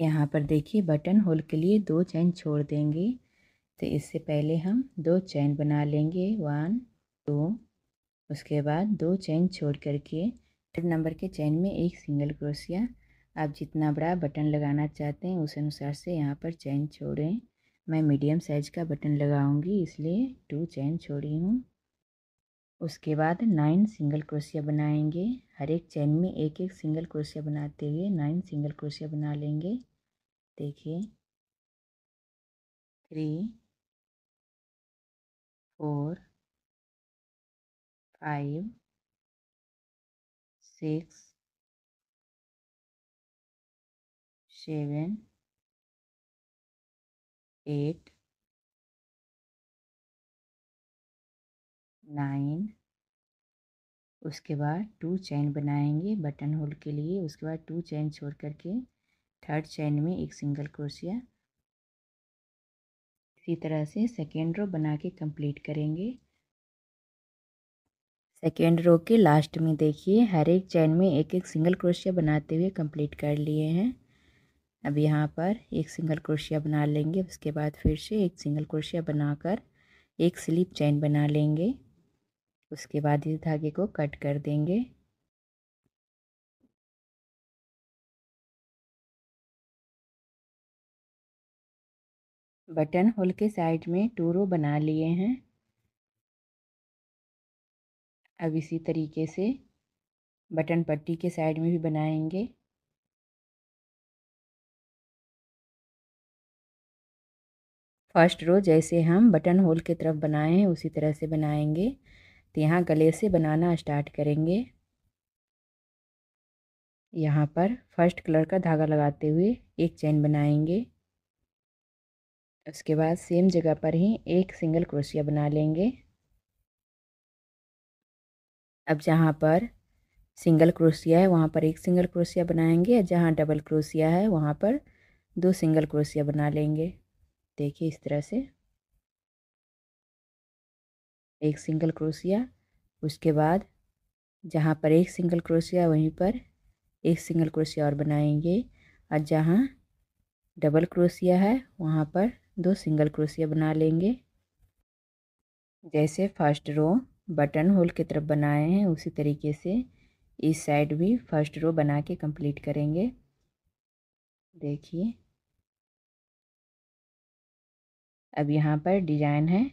यहाँ पर देखिए बटन होल के लिए दो चैन छोड़ देंगे तो इससे पहले हम दो चैन बना लेंगे वन टू उसके बाद दो चैन छोड़ करके थर्ड नंबर के चैन में एक सिंगल क्रोशिया आप जितना बड़ा बटन लगाना चाहते हैं उस अनुसार से यहाँ पर चैन छोड़ें मैं मीडियम साइज का बटन लगाऊंगी इसलिए टू चैन छोड़ी हूँ उसके बाद नाइन सिंगल क्रोशिया बनाएंगे हर एक चैन में एक एक सिंगल क्रोशिया बनाते हुए नाइन सिंगल क्रोशिया बना लेंगे देखिए three four five six seven eight nine उसके बाद टू चैन बनाएंगे बटन होल के लिए उसके बाद टू चैन छोड़ करके थर्ड चैन में एक सिंगल क्रोशिया इसी तरह से सेकेंड रो बना के कंप्लीट करेंगे सेकेंड रो के लास्ट में देखिए हर एक चैन में एक एक सिंगल क्रोशिया बनाते हुए कंप्लीट कर लिए हैं अब यहाँ पर एक सिंगल क्रोशिया बना लेंगे उसके बाद फिर से एक सिंगल क्रोशिया बनाकर एक स्लीप चैन बना लेंगे उसके बाद इस धागे को कट कर देंगे बटन होल के साइड में टू रो बना लिए हैं अब इसी तरीके से बटन पट्टी के साइड में भी बनाएंगे फर्स्ट रो जैसे हम बटन होल की तरफ बनाए हैं उसी तरह से बनाएंगे तो यहाँ गले से बनाना स्टार्ट करेंगे यहाँ पर फर्स्ट कलर का धागा लगाते हुए एक चैन बनाएंगे उसके बाद सेम जगह पर ही एक सिंगल क्रोशिया बना लेंगे अब जहाँ पर सिंगल क्रोशिया है वहाँ पर एक सिंगल क्रोशिया बनाएंगे और जहाँ डबल क्रोशिया है वहाँ पर दो सिंगल क्रोशिया बना लेंगे देखिए इस तरह से एक सिंगल क्रोशिया उसके बाद जहाँ पर एक सिंगल क्रोशिया वहीं पर एक सिंगल क्रोशिया और बनाएंगे और जहाँ डबल क्रोशिया है वहाँ पर दो सिंगल क्रोशिया बना लेंगे जैसे फर्स्ट रो बटन होल की तरफ बनाए हैं उसी तरीके से इस साइड भी फर्स्ट रो बना के कंप्लीट करेंगे देखिए अब यहाँ पर डिजाइन है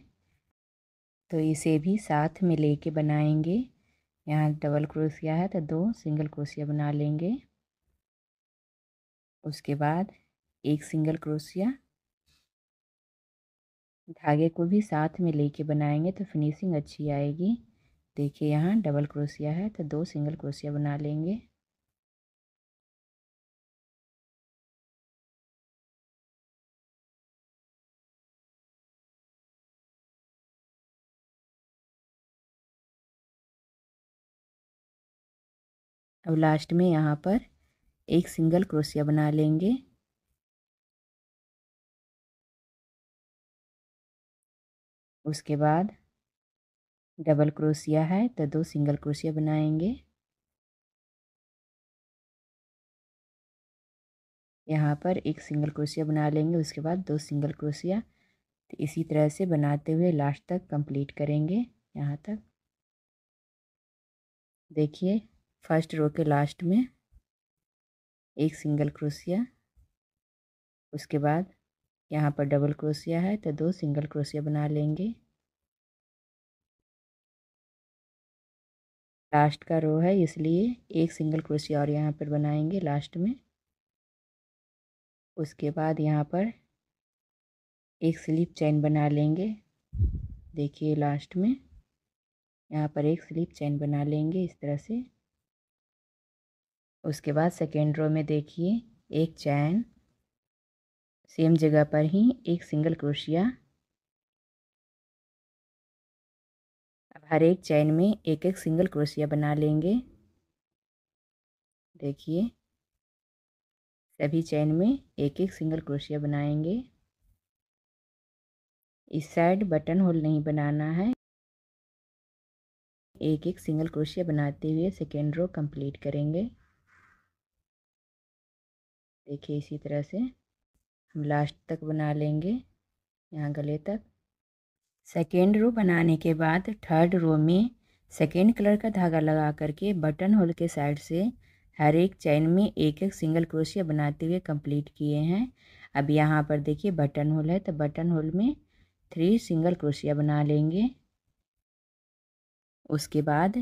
तो इसे भी साथ में लेके बनाएंगे यहाँ डबल क्रोशिया है तो दो सिंगल क्रोशिया बना लेंगे उसके बाद एक सिंगल क्रोशिया धागे को भी साथ में लेके बनाएंगे तो फिनिशिंग अच्छी आएगी देखिए यहाँ डबल क्रोशिया है तो दो सिंगल क्रोशिया बना लेंगे अब लास्ट में यहाँ पर एक सिंगल क्रोशिया बना लेंगे उसके बाद डबल क्रोशिया है तो दो सिंगल क्रोशिया बनाएंगे यहाँ पर एक सिंगल क्रोशिया बना लेंगे उसके बाद दो सिंगल क्रोशिया तो इसी तरह से बनाते हुए लास्ट तक कंप्लीट करेंगे यहाँ तक देखिए फर्स्ट रो के लास्ट में एक सिंगल क्रोशिया उसके बाद यहाँ पर डबल क्रोशिया है तो दो सिंगल क्रोशिया बना लेंगे लास्ट का रो है इसलिए एक सिंगल क्रोशिया और यहाँ पर बनाएंगे लास्ट में उसके बाद यहाँ पर एक स्लीप चैन बना लेंगे देखिए लास्ट में यहाँ पर एक स्लिप चैन बना लेंगे इस तरह से उसके बाद सेकेंड रो में देखिए एक चैन सेम जगह पर ही एक सिंगल क्रोशिया अब हर एक चैन में एक एक सिंगल क्रोशिया बना लेंगे देखिए सभी चैन में एक एक सिंगल क्रोशिया बनाएंगे इस साइड बटन होल नहीं बनाना है एक एक सिंगल क्रोशिया बनाते हुए सेकेंड रो कंप्लीट करेंगे देखिए इसी तरह से हम लास्ट तक बना लेंगे यहाँ गले तक सेकेंड रो बनाने के बाद थर्ड रो में सेकेंड कलर का धागा लगा करके बटन होल के साइड से हर एक चैन में एक एक सिंगल क्रोशिया बनाते हुए कंप्लीट किए हैं अब यहाँ पर देखिए बटन होल है तो बटन होल में थ्री सिंगल क्रोशिया बना लेंगे उसके बाद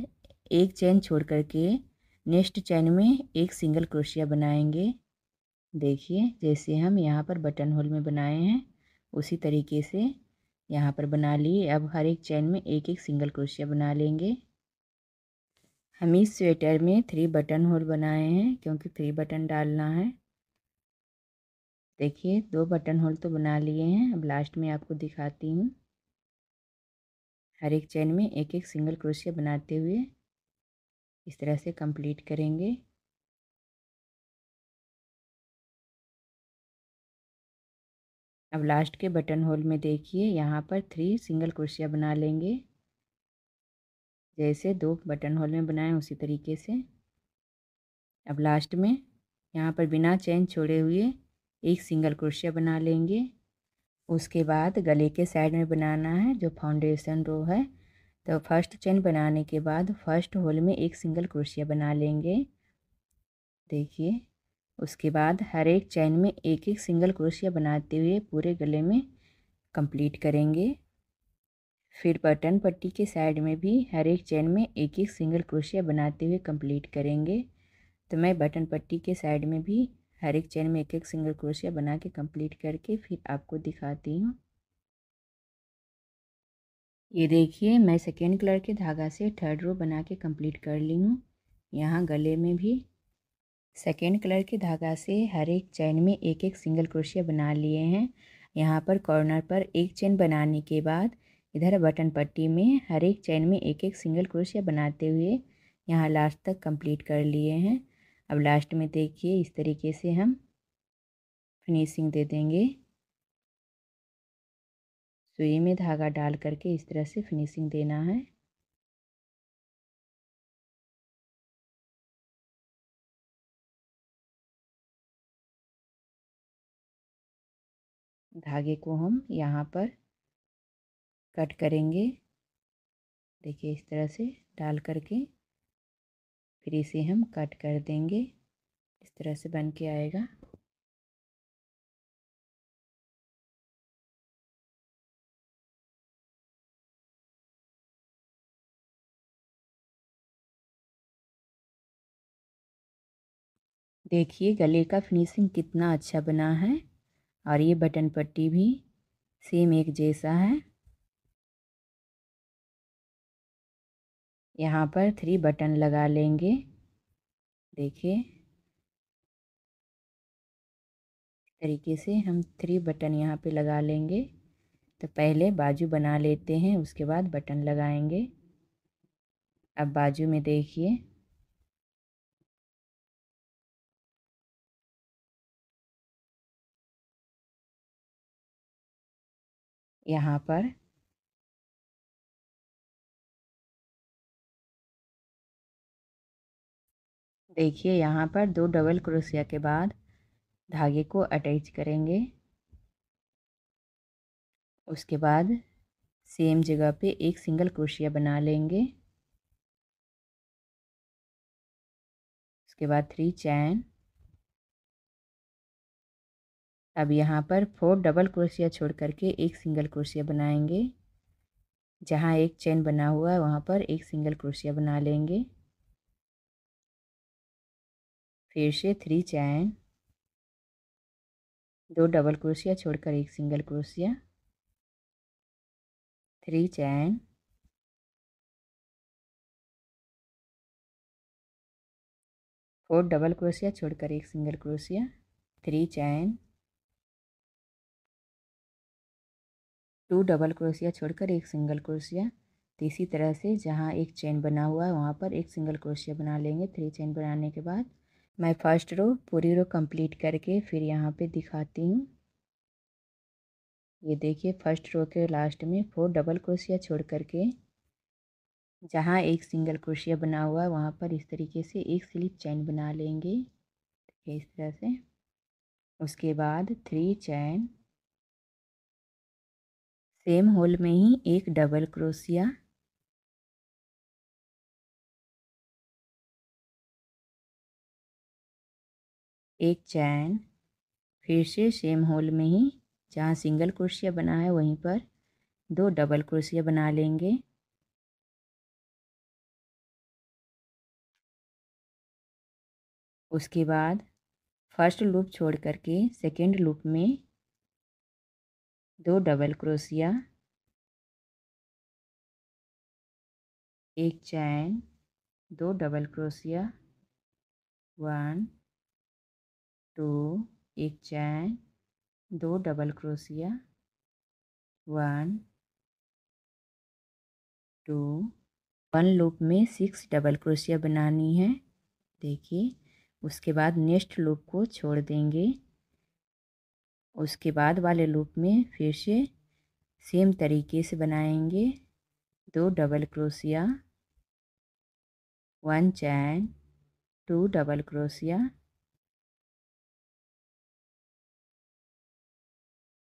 एक चैन छोड़ करके नेक्स्ट चैन में एक सिंगल क्रोशिया बनाएंगे देखिए जैसे हम यहाँ पर बटन होल में बनाए हैं उसी तरीके से यहाँ पर बना लिए अब हर एक चैन में एक एक सिंगल क्रोशिया बना लेंगे हम इस स्वेटर में थ्री बटन होल बनाए हैं क्योंकि थ्री बटन डालना है देखिए दो बटन होल तो बना लिए हैं अब लास्ट में आपको दिखाती हूँ हर एक चैन में एक एक सिंगल क्रोशिया बनाते हुए इस तरह से कंप्लीट करेंगे अब लास्ट के बटन होल में देखिए यहाँ पर थ्री सिंगल क्रोशिया बना लेंगे जैसे दो बटन होल में बनाए उसी तरीके से अब लास्ट में यहाँ पर बिना चैन छोड़े हुए एक सिंगल क्रोशिया बना लेंगे उसके बाद गले के साइड में बनाना है जो फाउंडेशन रो है तो फर्स्ट चैन बनाने के बाद फर्स्ट होल में एक सिंगल क्रोशिया बना लेंगे देखिए उसके बाद हर एक चैन में एक एक सिंगल क्रोशिया बनाते हुए पूरे गले में कंप्लीट करेंगे फिर बटन पट्टी के साइड में भी हर एक चैन में एक एक सिंगल क्रोशिया बनाते हुए कंप्लीट करेंगे तो मैं बटन पट्टी के साइड में भी हर एक चैन में एक एक सिंगल क्रोशिया बना के कम्प्लीट करके फिर आपको दिखाती हूँ ये देखिए मैं सेकेंड कलर के धागा से थर्ड रो बना के कम्प्लीट कर ली हूँ यहाँ गले में भी सेकेंड कलर के धागा से हर एक चैन में एक एक सिंगल क्रोशिया बना लिए हैं यहाँ पर कॉर्नर पर एक चैन बनाने के बाद इधर बटन पट्टी में हर एक चैन में एक एक सिंगल क्रोशिया बनाते हुए यहाँ लास्ट तक कंप्लीट कर लिए हैं अब लास्ट में देखिए इस तरीके से हम फिनिशिंग दे देंगे सुई में धागा डाल करके इस तरह से फिनिशिंग देना है धागे को हम यहाँ पर कट करेंगे देखिए इस तरह से डाल करके फिर इसे हम कट कर देंगे इस तरह से बन के आएगा देखिए गले का फिनिशिंग कितना अच्छा बना है और ये बटन पट्टी भी सेम एक जैसा है यहाँ पर थ्री बटन लगा लेंगे देखिए तरीके से हम थ्री बटन यहाँ पे लगा लेंगे तो पहले बाजू बना लेते हैं उसके बाद बटन लगाएंगे अब बाजू में देखिए यहाँ पर देखिए यहाँ पर दो डबल क्रोशिया के बाद धागे को अटैच करेंगे उसके बाद सेम जगह पे एक सिंगल क्रोशिया बना लेंगे उसके बाद थ्री चैन अब यहाँ पर फोर डबल क्रोशिया छोड़ करके एक सिंगल क्रोशिया बनाएंगे जहाँ एक चेन बना हुआ है वहाँ पर एक सिंगल क्रोशिया बना लेंगे फिर से थ्री चैन दो डबल क्रोशिया छोड़कर एक single crochet three chain four double crochet छोड़कर एक single crochet three chain two double crochet छोड़कर एक सिंगल क्रोशिया तो इसी तरह से जहाँ एक चेन बना हुआ है वहाँ पर एक सिंगल क्रोशिया बना लेंगे थ्री चेन बनाने के बाद मैं फर्स्ट रो पूरी रो कंप्लीट करके फिर यहाँ पे दिखाती हूँ ये देखिए फर्स्ट रो के लास्ट में फोर डबल क्रोशिया छोड़ करके जहाँ एक सिंगल क्रोशिया बना हुआ है वहाँ पर इस तरीके से एक स्लिप चैन बना लेंगे इस तरह से उसके बाद थ्री चैन सेम होल में ही एक डबल क्रोशिया एक चैन फिर से सेम होल में ही जहाँ सिंगल क्रोशिया बना है वहीं पर दो डबल क्रोशिया बना लेंगे उसके बाद फर्स्ट लूप छोड़ करके सेकेंड लूप में दो डबल क्रोसिया एक चैन दो डबल क्रोसिया वन टू एक चैन दो double Croatia one two one loop में सिक्स डबल क्रोशिया बनानी है देखिए उसके बाद नेक्स्ट लूप को छोड़ देंगे उसके बाद वाले लूप में फिर से सेम तरीके से बनाएंगे दो double crochet one chain two double crochet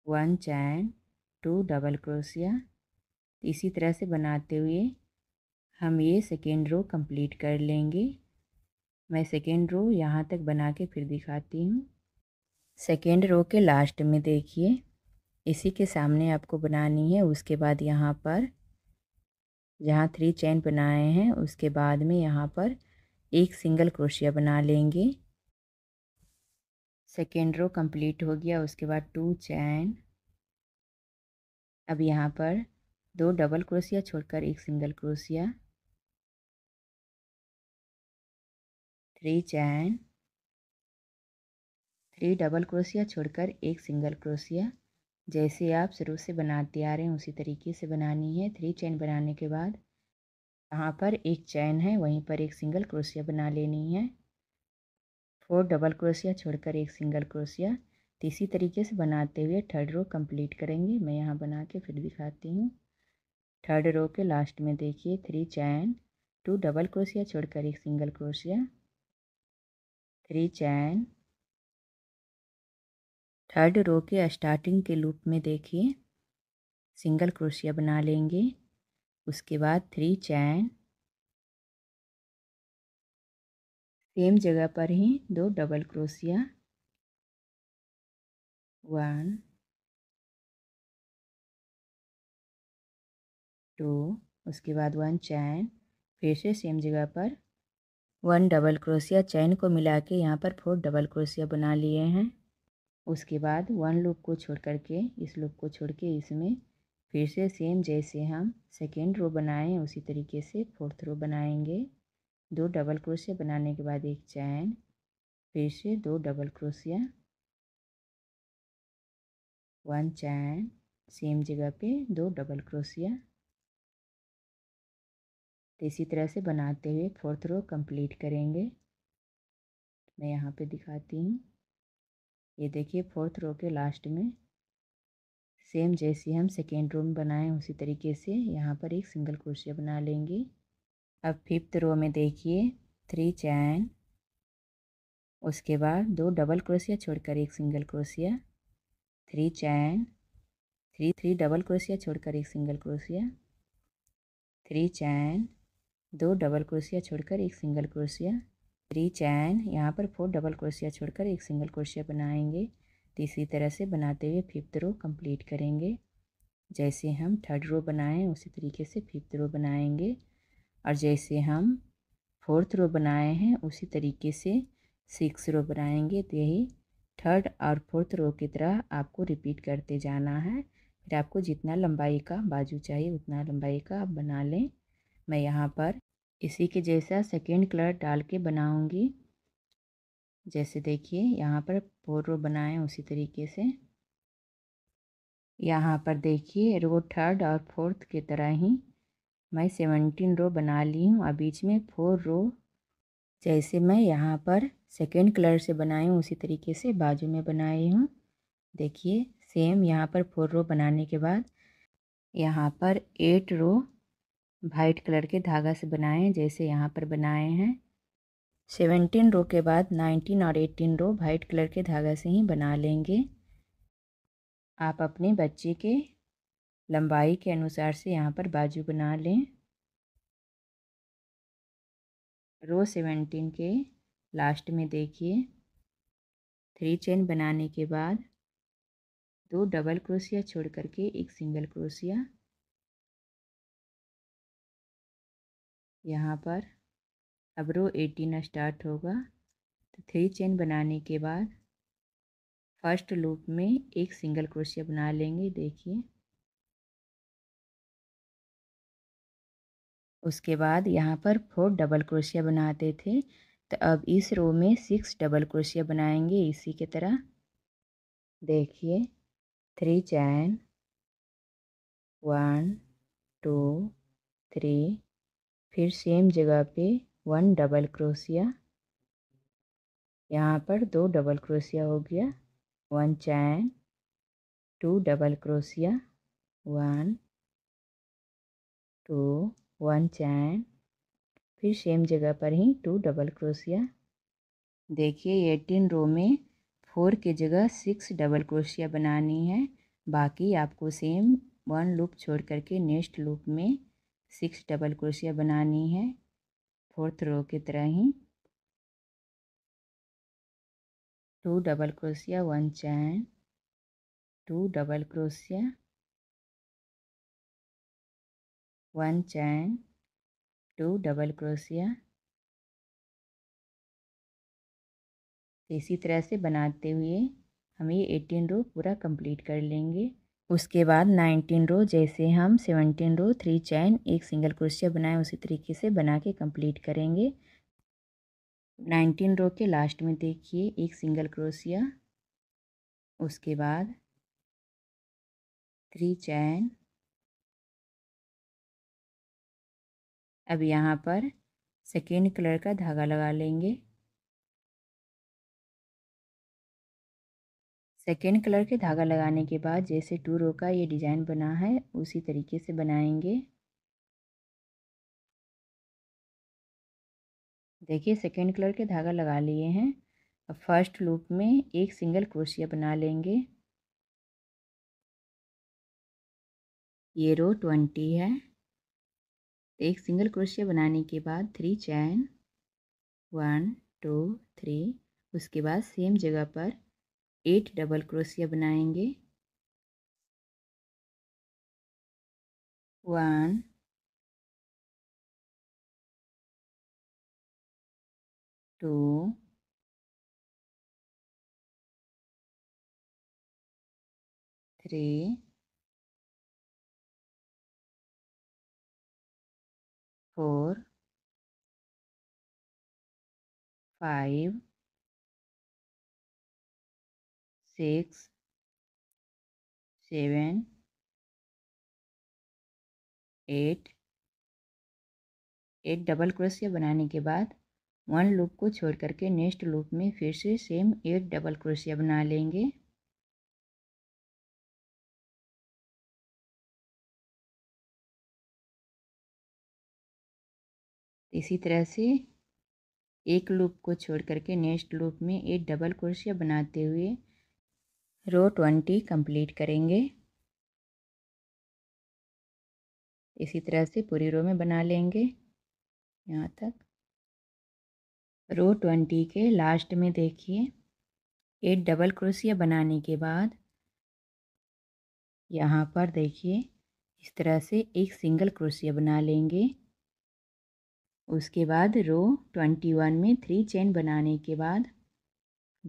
one chain two double crochet इसी तरह से बनाते हुए हम ये सेकेंड रो कंप्लीट कर लेंगे मैं सेकेंड रो यहाँ तक बना के फिर दिखाती हूँ सेकेंड रो के लास्ट में देखिए इसी के सामने आपको बनानी है उसके बाद यहाँ पर जहाँ थ्री चैन बनाए हैं उसके बाद में यहाँ पर एक सिंगल क्रोशिया बना लेंगे सेकेंड रो कंप्लीट हो गया उसके बाद टू चैन अब यहाँ पर दो डबल क्रोशिया छोड़कर एक single crochet three chain three double crochet छोड़कर एक सिंगल क्रोसिया जैसे आप शुरू से बनाते आ रहे हैं उसी तरीके से बनानी है थ्री चैन बनाने के बाद यहाँ पर एक चैन है वहीं पर एक सिंगल क्रोसिया बना लेनी है फोर डबल क्रोसिया छोड़कर एक सिंगल क्रोसिया इसी तरीके से बनाते हुए थर्ड रो कंप्लीट करेंगे मैं यहाँ बना के फिर दिखाती हूँ थर्ड रो के लास्ट में देखिए three chain two double crochet छोड़कर एक single crochet three chain third row के स्टार्टिंग के लूप में देखिए सिंगल क्रोशिया बना लेंगे उसके बाद थ्री चैन सेम जगह पर ही दो डबल क्रोशिया वन टू उसके बाद वन चैन फिर से सेम जगह पर वन डबल क्रोशिया चैन को मिला के यहाँ पर फोर डबल क्रोशिया बना लिए हैं उसके बाद वन लूप को छोड़ कर के इस लूप को छोड़ के इसमें फिर से सेम जैसे हम सेकेंड रो बनाएं उसी तरीके से फोर्थ रो बनाएंगे दो डबल क्रोशिया बनाने के बाद एक चैन फिर से दो double crochet one chain same जगह पे दो डबल क्रोशिया तो इसी तरह से बनाते हुए फोर्थ रो कंप्लीट करेंगे मैं यहाँ पे दिखाती हूँ ये देखिए फोर्थ रो के लास्ट में सेम जैसे हम सेकेंड रो में बनाए उसी तरीके से यहाँ पर एक सिंगल क्रोशिया बना लेंगे अब फिफ्थ रो में देखिए थ्री चैन उसके बाद दो डबल क्रोशिया छोड़कर एक single crochet three chain three three double crochet छोड़कर एक सिंगल क्रोशिया थ्री चैन दो डबल क्रोशिया छोड़कर एक सिंगल क्रोशिया थ्री चैन यहाँ पर फोर डबल क्रोशिया छोड़कर एक सिंगल क्रोशिया बनाएंगे तीसरी तरह से बनाते हुए फिफ्थ रो कंप्लीट करेंगे जैसे हम थर्ड रो बनाएं उसी तरीके से फिफ्थ रो बनाएंगे और जैसे हम फोर्थ रो बनाए हैं उसी तरीके से सिक्स रो बनाएंगे तो यही थर्ड और फोर्थ रो की तरह आपको रिपीट करते जाना है फिर आपको जितना लंबाई का बाजू चाहिए उतना लंबाई का आप बना लें मैं यहाँ पर इसी के जैसा सेकेंड कलर डाल के बनाऊँगी जैसे देखिए यहाँ पर फोर रो बनाएं उसी तरीके से यहाँ पर देखिए रो थर्ड और फोर्थ की तरह ही मैं सेवनटीन रो बना ली हूँ और बीच में फोर रो जैसे मैं यहाँ पर सेकेंड कलर से बनाई हूँ उसी तरीके से बाजू में बनाई हूँ देखिए सेम यहाँ पर फोर रो बनाने के बाद यहाँ पर एट रो वाइट कलर के धागा से बनाएं जैसे यहाँ पर बनाए हैं सेवेंटीन रो के बाद नाइनटीन और एटीन रो वाइट कलर के धागा से ही बना लेंगे आप अपने बच्चे के लंबाई के अनुसार से यहाँ पर बाजू बना लें रो सेवेंटीन के लास्ट में देखिए थ्री चेन बनाने के बाद दो डबल क्रोशिया छोड़ करके एक सिंगल क्रोशिया यहाँ पर अब रो एटीन स्टार्ट होगा तो थ्री चेन बनाने के बाद फर्स्ट लूप में एक सिंगल क्रोशिया बना लेंगे देखिए उसके बाद यहाँ पर फोर डबल क्रोशिया बनाते थे तो अब इस रो में सिक्स डबल क्रोशिया बनाएंगे इसी के तरह देखिए three chain one two three फिर सेम जगह पे वन डबल क्रोशिया यहाँ पर दो डबल क्रोशिया हो गया one chain two double crochet one two one chain फिर सेम जगह पर ही टू डबल क्रोशिया देखिए एटीन रो में फोर के जगह सिक्स डबल क्रोशिया बनानी है बाकी आपको सेम वन लूप छोड़ करके नेक्स्ट लूप में सिक्स डबल क्रोशिया बनानी है फोर्थ रो की तरह ही two double crochet one chain two double crochet one chain two double crochet इसी तरह से बनाते हुए हम ये एटीन रो पूरा कंप्लीट कर लेंगे उसके बाद नाइनटीन रो जैसे हम सेवनटीन रो थ्री चैन एक सिंगल क्रोशिया बनाए उसी तरीके से बना के कंप्लीट करेंगे नाइनटीन रो के लास्ट में देखिए एक सिंगल क्रोशिया उसके बाद थ्री चैन अब यहाँ पर सेकेंड कलर का धागा लगा लेंगे सेकेंड कलर के धागा लगाने के बाद जैसे टू रो का ये डिज़ाइन बना है उसी तरीके से बनाएंगे देखिए सेकेंड कलर के धागा लगा लिए हैं अब फर्स्ट लूप में एक सिंगल क्रोशिया बना लेंगे ये रो ट्वेंटी है एक सिंगल क्रोशिया बनाने के बाद three chain one two three उसके बाद सेम जगह पर एट डबल क्रोशिया बनाएंगे one two three four five six seven eight eight double crochet बनाने के बाद वन लूप को छोड़ करके नेक्स्ट लूप में फिर से सेम एट डबल क्रोशिया बना लेंगे इसी तरह से एक लूप को छोड़ करके नेक्स्ट लूप में एट डबल क्रोशिया बनाते हुए रो ट्वेंटी कंप्लीट करेंगे इसी तरह से पूरी रो में बना लेंगे यहाँ तक रो ट्वेंटी के लास्ट में देखिए एक डबल क्रोसिया बनाने के बाद यहाँ पर देखिए इस तरह से एक सिंगल क्रोसिया बना लेंगे उसके बाद रो ट्वेंटी वन में थ्री चेन बनाने के बाद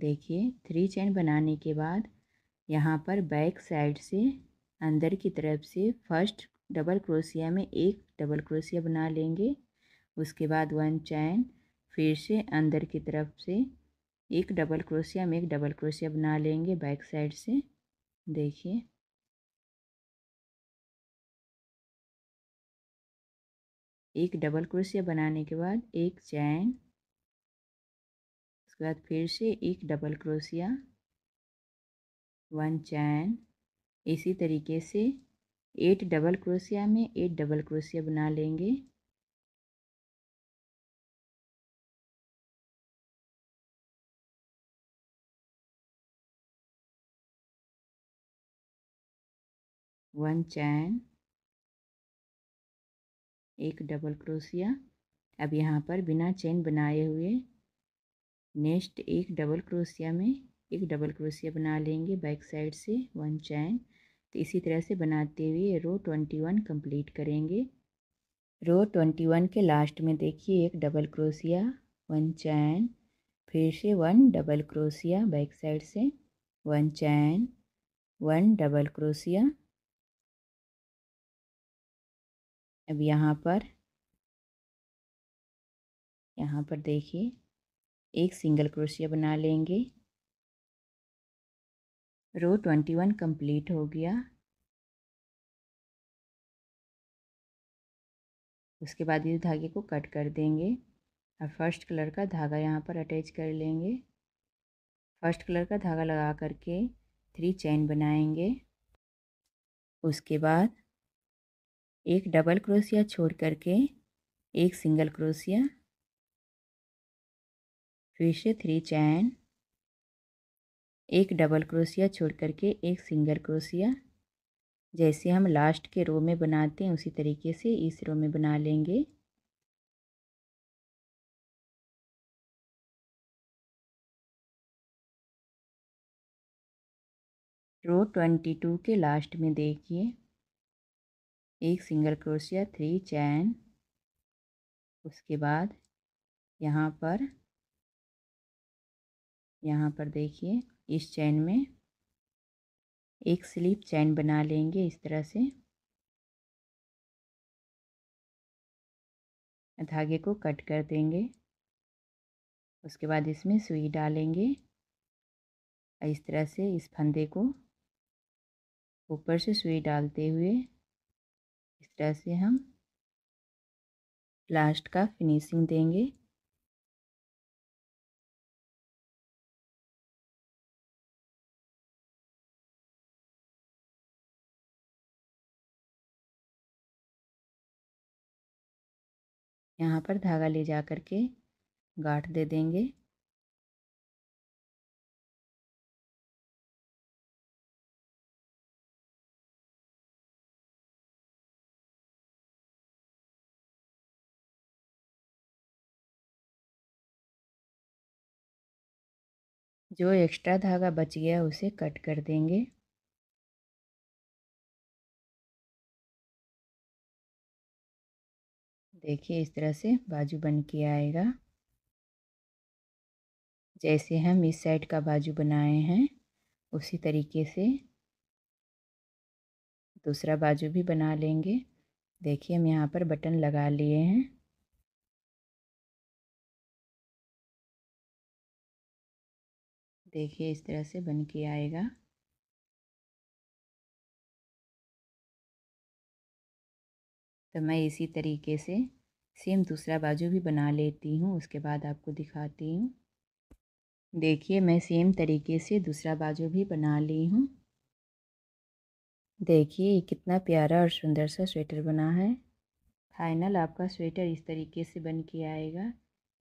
देखिए थ्री चेन बनाने के बाद यहाँ पर बैक साइड से अंदर की तरफ से फर्स्ट डबल क्रोशिया में एक डबल क्रोशिया बना लेंगे उसके बाद वन चैन फिर से अंदर की तरफ से एक डबल क्रोशिया में एक डबल क्रोशिया बना लेंगे बैक साइड से देखिए एक डबल क्रोशिया बनाने के बाद एक चैन उसके बाद फिर से एक डबल क्रोशिया वन चैन इसी तरीके से एट डबल क्रोशिया में एट डबल क्रोशिया बना लेंगे वन चैन एक डबल क्रोशिया अब यहाँ पर बिना चैन बनाए हुए नेक्स्ट एक डबल क्रोशिया में एक डबल क्रोशिया बना लेंगे बैक साइड से वन चैन तो इसी तरह से बनाते हुए रो ट्वेंटी वन कम्प्लीट करेंगे रो ट्वेंटी वन के लास्ट में देखिए एक डबल क्रोशिया वन चैन फिर से one double crochet back side से one chain one double crochet अब यहाँ पर यहाँ पर देखिए एक सिंगल क्रोशिया बना लेंगे रो ट्वेंटी वन कम्प्लीट हो गया उसके बाद इस धागे को कट कर देंगे और फर्स्ट कलर का धागा यहाँ पर अटैच कर लेंगे फर्स्ट कलर का धागा लगा करके थ्री चैन बनाएंगे उसके बाद एक डबल क्रोसिया छोड़ करके एक सिंगल क्रोसिया फिर से थ्री चैन एक डबल क्रोशिया छोड़ करके एक सिंगल क्रोशिया जैसे हम लास्ट के रो में बनाते हैं उसी तरीके से इस रो में बना लेंगे रो ट्वेंटी टू के लास्ट में देखिए एक सिंगल क्रोशिया थ्री चैन उसके बाद यहाँ पर यहाँ पर देखिए इस चैन में एक स्लीप चैन बना लेंगे इस तरह से धागे को कट कर देंगे उसके बाद इसमें सुई डालेंगे इस तरह से इस फंदे को ऊपर से सुई डालते हुए इस तरह से हम लास्ट का फिनिशिंग देंगे यहाँ पर धागा ले जा कर के गाँट दे देंगे जो एक्स्ट्रा धागा बच गया उसे कट कर देंगे देखिए इस तरह से बाजू बन के आएगा जैसे हम इस साइड का बाजू बनाए हैं उसी तरीके से दूसरा बाजू भी बना लेंगे देखिए हम यहाँ पर बटन लगा लिए हैं देखिए इस तरह से बन के आएगा तो मैं इसी तरीके से सेम दूसरा बाजू भी बना लेती हूँ उसके बाद आपको दिखाती हूँ देखिए मैं सेम तरीके से दूसरा बाजू भी बना ली हूँ देखिए ये कितना प्यारा और सुंदर सा स्वेटर बना है फाइनल आपका स्वेटर इस तरीके से बन के आएगा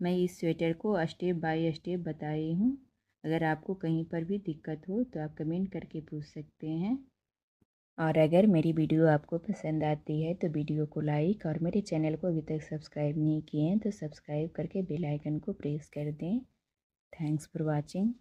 मैं इस स्वेटर को स्टेप बाय स्टेप बताई हूँ अगर आपको कहीं पर भी दिक्कत हो तो आप कमेंट करके पूछ सकते हैं और अगर मेरी वीडियो आपको पसंद आती है तो वीडियो को लाइक और मेरे चैनल को अभी तक सब्सक्राइब नहीं किए हैं तो सब्सक्राइब करके बेल आइकन को प्रेस कर दें थैंक्स फॉर वाचिंग